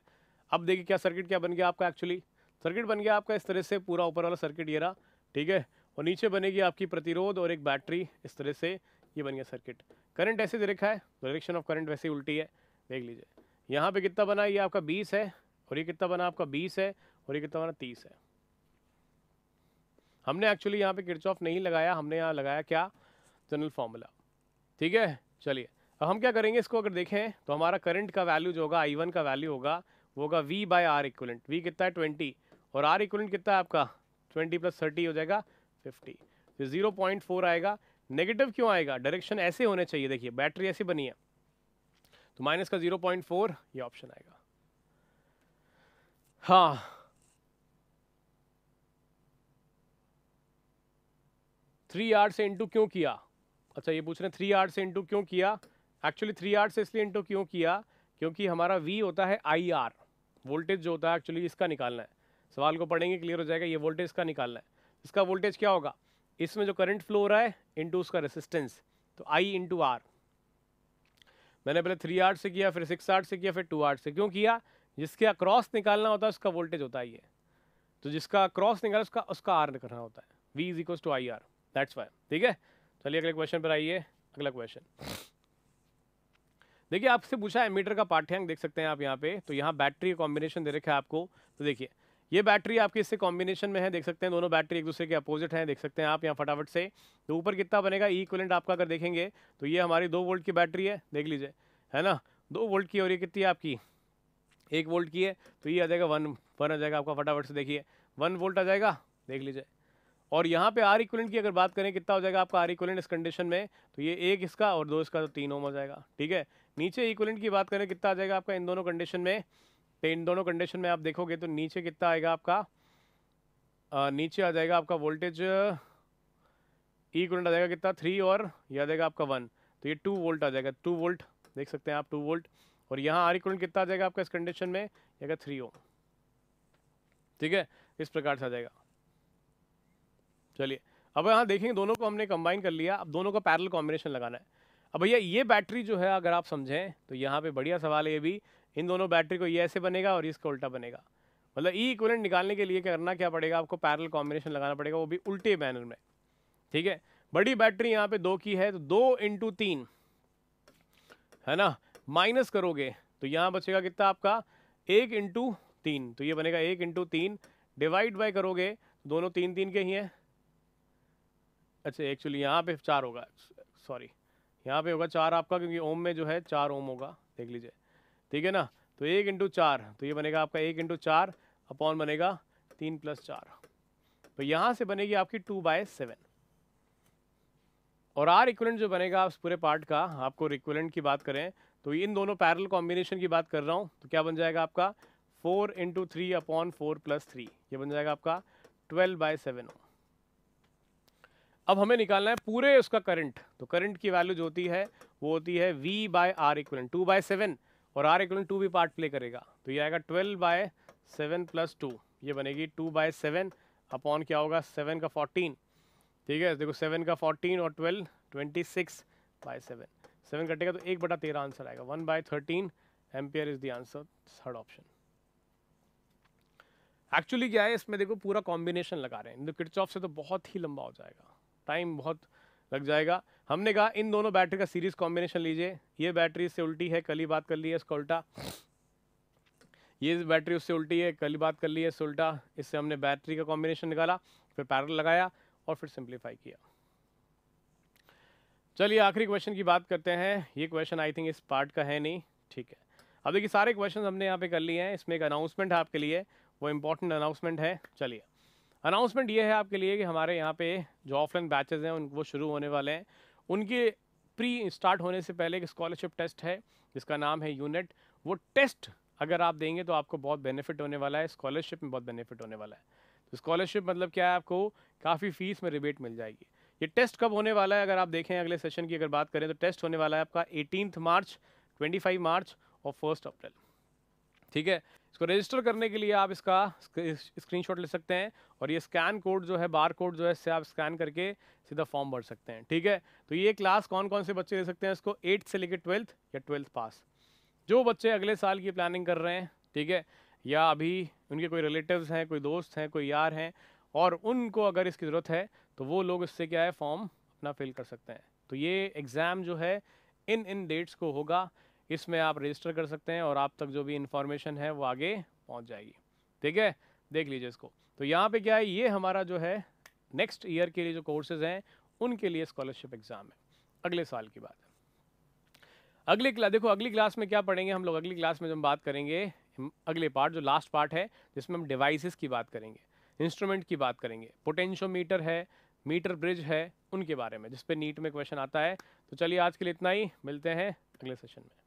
अब देखिए क्या सर्किट क्या बन गया आपका एक्चुअली सर्किट बन गया आपका इस तरह से पूरा ऊपर वाला सर्किट ये रहा ठीक है और नीचे बनेगी आपकी प्रतिरोध और एक बैटरी इस तरह से ये बन गया सर्किट करंट ऐसे दे रखा है डायरेक्शन ऑफ करंट वैसे उल्टी है देख लीजिए यहाँ पे कितना बना ये आपका बीस है और ये कितना बना आपका बीस है और ये कितना हमारा तीस है हमने एक्चुअली यहाँ पे किर्च नहीं लगाया हमने यहाँ लगाया क्या जनरल फॉर्मूला ठीक है चलिए अब हम क्या करेंगे इसको अगर देखें तो हमारा करंट का वैल्यू जो होगा आई वन का वैल्यू होगा वो होगा V by R equivalent V कितना है ट्वेंटी और आर इक्वलेंट कितना है आपका ट्वेंटी प्लस थर्टी हो जाएगा फिफ्टी तो जीरो पॉइंट फोर आएगा नेगेटिव क्यों आएगा डायरेक्शन ऐसे होने चाहिए देखिए बैटरी ऐसी बनी है तो माइनस का जीरो पॉइंट फोर ये ऑप्शन आएगा हाँ थ्री आर से इंटू क्यों किया अच्छा ये पूछ रहे हैं थ्री आर से इंटू क्यों किया एक्चुअली थ्री आर से इसलिए इंटू क्यों किया क्योंकि हमारा वी होता है आई आर वोल्टेज जो होता है एक्चुअली इसका निकालना है सवाल को पढ़ेंगे क्लियर हो जाएगा ये वोल्टेज का निकालना है इसका वोल्टेज क्या होगा इसमें जो करंट फ्लो हो रहा है इंटू उसका रेसिस्टेंस तो आई इंटू आर मैंने पहले थ्री आर्ट से किया फिर सिक्स आर्ट से किया फिर टू आर्ट से क्यों किया जिसके क्रॉस निकालना होता है उसका वोल्टेज तो होता है ये तो जिसका क्रॉस निकालना उसका उसका आर करना होता है V is equals to I R that's why ठीक है चलिए अगले क्वेश्चन पर आइए अगला क्वेश्चन देखिए आपसे पूछा है मीटर का पाठ्यांक देख सकते हैं आप यहाँ पे तो यहाँ बैटरी कॉम्बिनेशन दे रखा है आपको तो देखिए ये बैटरी आपकी इससे कॉम्बिनेशन में है देख सकते हैं दोनों बैटरी एक दूसरे के अपोजिट हैं देख सकते हैं आप यहाँ फटाफट से तो ऊपर कितना बनेगा इक्वलेंट आपका अगर देखेंगे तो ये हमारी दो वोल्ट की बैटरी है देख लीजिए है ना दो वोल्ट की और ये कितनी है आपकी एक वोल्ट की है तो ये आ जाएगा वन वन आ जाएगा आपका फटाफट से देखिए वन वोल्ट आ जाएगा देख लीजिए और यहाँ पे आर इक्वलेंट की अगर बात करें कितना हो जाएगा आपका आर इक्वलेंट इस कंडीशन में तो ये एक इसका और दो इसका तो तीन ओम हो जाएगा ठीक है नीचे इक्वलेंट की बात करें कितना आ जाएगा आपका इन दोनों कंडीशन में तो इन दोनों कंडीशन में आप देखोगे तो नीचे कितना आएगा आपका आ, नीचे आ जाएगा आपका वोल्टेज इक्वलेंट e आ जाएगा कितना थ्री और यह आ जाएगा आपका वन तो ये टू वोल्ट आ जाएगा टू वोल्ट देख सकते हैं आप टू वोल्ट और यहाँ आर इक्वलेंट कितना आ जाएगा आपका इस कंडीशन में जाएगा थ्री ओम ठीक है इस प्रकार से आ जाएगा चलिए अब यहाँ देखेंगे दोनों को हमने कंबाइन कर लिया अब दोनों का पैरल कॉम्बिनेशन लगाना है अब भैया ये बैटरी जो है अगर आप समझें तो यहाँ पे बढ़िया सवाल है ये भी इन दोनों बैटरी को ये ऐसे बनेगा और इसका उल्टा बनेगा मतलब ई इक्वलेंट निकालने के लिए करना क्या पड़ेगा आपको पैरल कॉम्बिनेशन लगाना पड़ेगा वो भी उल्टे बैनर में ठीक है बड़ी बैटरी यहाँ पे दो की है तो दो इंटू तीन है ना माइनस करोगे तो यहाँ बचेगा कितना आपका एक इंटू तीन तो ये बनेगा एक इंटू तीन डिवाइड बाई करोगे तो दोनों तीन तीन के ही हैं अच्छा एक्चुअली यहाँ पे चार होगा सॉरी यहाँ पे होगा चार आपका क्योंकि ओम में जो है चार ओम होगा देख लीजिए ठीक है ना तो एक इंटू चार तो ये बनेगा आपका एक इंटू चार अपॉन बनेगा तीन प्लस चार तो यहाँ से बनेगी आपकी टू बाय सेवन और आर इक्वलेंट जो बनेगा आप पूरे पार्ट का आपको इक्वलेंट की बात करें तो इन दोनों पैरल कॉम्बिनेशन की बात कर रहा हूँ तो क्या बन जाएगा आपका four into three upon four plus three ये बन जाएगा आपका ट्वेल्व बाय सेवन अब हमें निकालना है पूरे उसका करंट तो करंट की वैल्यू जो होती है वो होती है V by R equivalent two by seven और आर इक्वलन टू भी पार्ट प्ले करेगा तो ये आएगा twelve by seven plus two ये बनेगी टू बाय सेवन अपॉन क्या होगा सेवन का फोर्टीन ठीक है देखो सेवन का फोर्टीन और twelve twenty six by seven seven कटेगा तो एक बटा तेरह आंसर आएगा one by thirteen ampere is the answer third option actually क्या है इसमें देखो पूरा कॉम्बिनेशन लगा रहे हैं इन ऑफ से तो बहुत ही लंबा हो जाएगा टाइम बहुत लग जाएगा हमने कहा इन दोनों बैटरी का सीरीज कॉम्बिनेशन लीजिए ये बैटरी इससे उल्टी है कल ही बात कर ली है इसका उल्टा ये बैटरी उससे उल्टी है कल ही बात कर ली है इससे उल्टा इससे हमने बैटरी का कॉम्बिनेशन निकाला फिर पैरल लगाया और फिर सिंप्लीफाई किया चलिए आखिरी क्वेश्चन की बात करते हैं ये क्वेश्चन आई थिंक इस पार्ट का है नहीं ठीक है अब देखिए सारे क्वेश्चन हमने यहाँ पे कर लिए हैं इसमें एक अनाउंसमेंट है आपके लिए वो इम्पोर्टेंट अनाउंसमेंट है चलिए अनाउंसमेंट ये है आपके लिए कि हमारे यहाँ पे जो ऑफलाइन बैचेज़ हैं उन वो शुरू होने वाले हैं उनके प्री स्टार्ट होने से पहले एक स्कॉलरशिप टेस्ट है जिसका नाम है यूनिट वो टेस्ट अगर आप देंगे तो आपको बहुत बेनिफिट होने वाला है स्कॉलरशिप में बहुत बेनिफिट होने वाला है तो स्कॉलरशिप मतलब क्या है आपको काफ़ी फीस में रिबेट मिल जाएगी ये टेस्ट कब होने वाला है अगर आप देखें अगले सेशन की अगर बात करें तो टेस्ट होने वाला है आपका एटीनथ मार्च ट्वेंटी मार्च और फर्स्ट अप्रैल ठीक है इसको रजिस्टर करने के लिए आप इसका स्क्रीनशॉट ले सकते हैं और ये स्कैन कोड जो है बार कोड जो है इससे आप स्कैन करके सीधा फॉर्म भर सकते हैं ठीक है तो ये क्लास कौन कौन से बच्चे ले सकते हैं इसको एट्थ से लेकर ट्वेल्थ या ट्वेल्थ पास जो बच्चे अगले साल की प्लानिंग कर रहे हैं ठीक है या अभी उनके कोई रिलेटिव्स हैं कोई दोस्त हैं कोई यार हैं और उनको अगर इसकी ज़रूरत है तो वो लोग इससे क्या है फॉर्म अपना फिल कर सकते हैं तो ये एग्ज़ाम जो है इन इन डेट्स को होगा इसमें आप रजिस्टर कर सकते हैं और आप तक जो भी इंफॉर्मेशन है वो आगे पहुँच जाएगी ठीक है देख लीजिए इसको तो यहाँ पे क्या है ये हमारा जो है नेक्स्ट ईयर के लिए जो कोर्सेज हैं उनके लिए स्कॉलरशिप एग्ज़ाम है अगले साल की बात है अगले क्लास देखो अगली क्लास में क्या पढ़ेंगे हम लोग अगली क्लास में हम बात करेंगे अगले पार्ट जो लास्ट पार्ट है जिसमें हम डिवाइसेस की बात करेंगे इंस्ट्रूमेंट की बात करेंगे पोटेंशियोमीटर है मीटर ब्रिज है उनके बारे में जिसपे नीट में क्वेश्चन आता है तो चलिए आज के लिए इतना ही मिलते हैं अगले सेशन में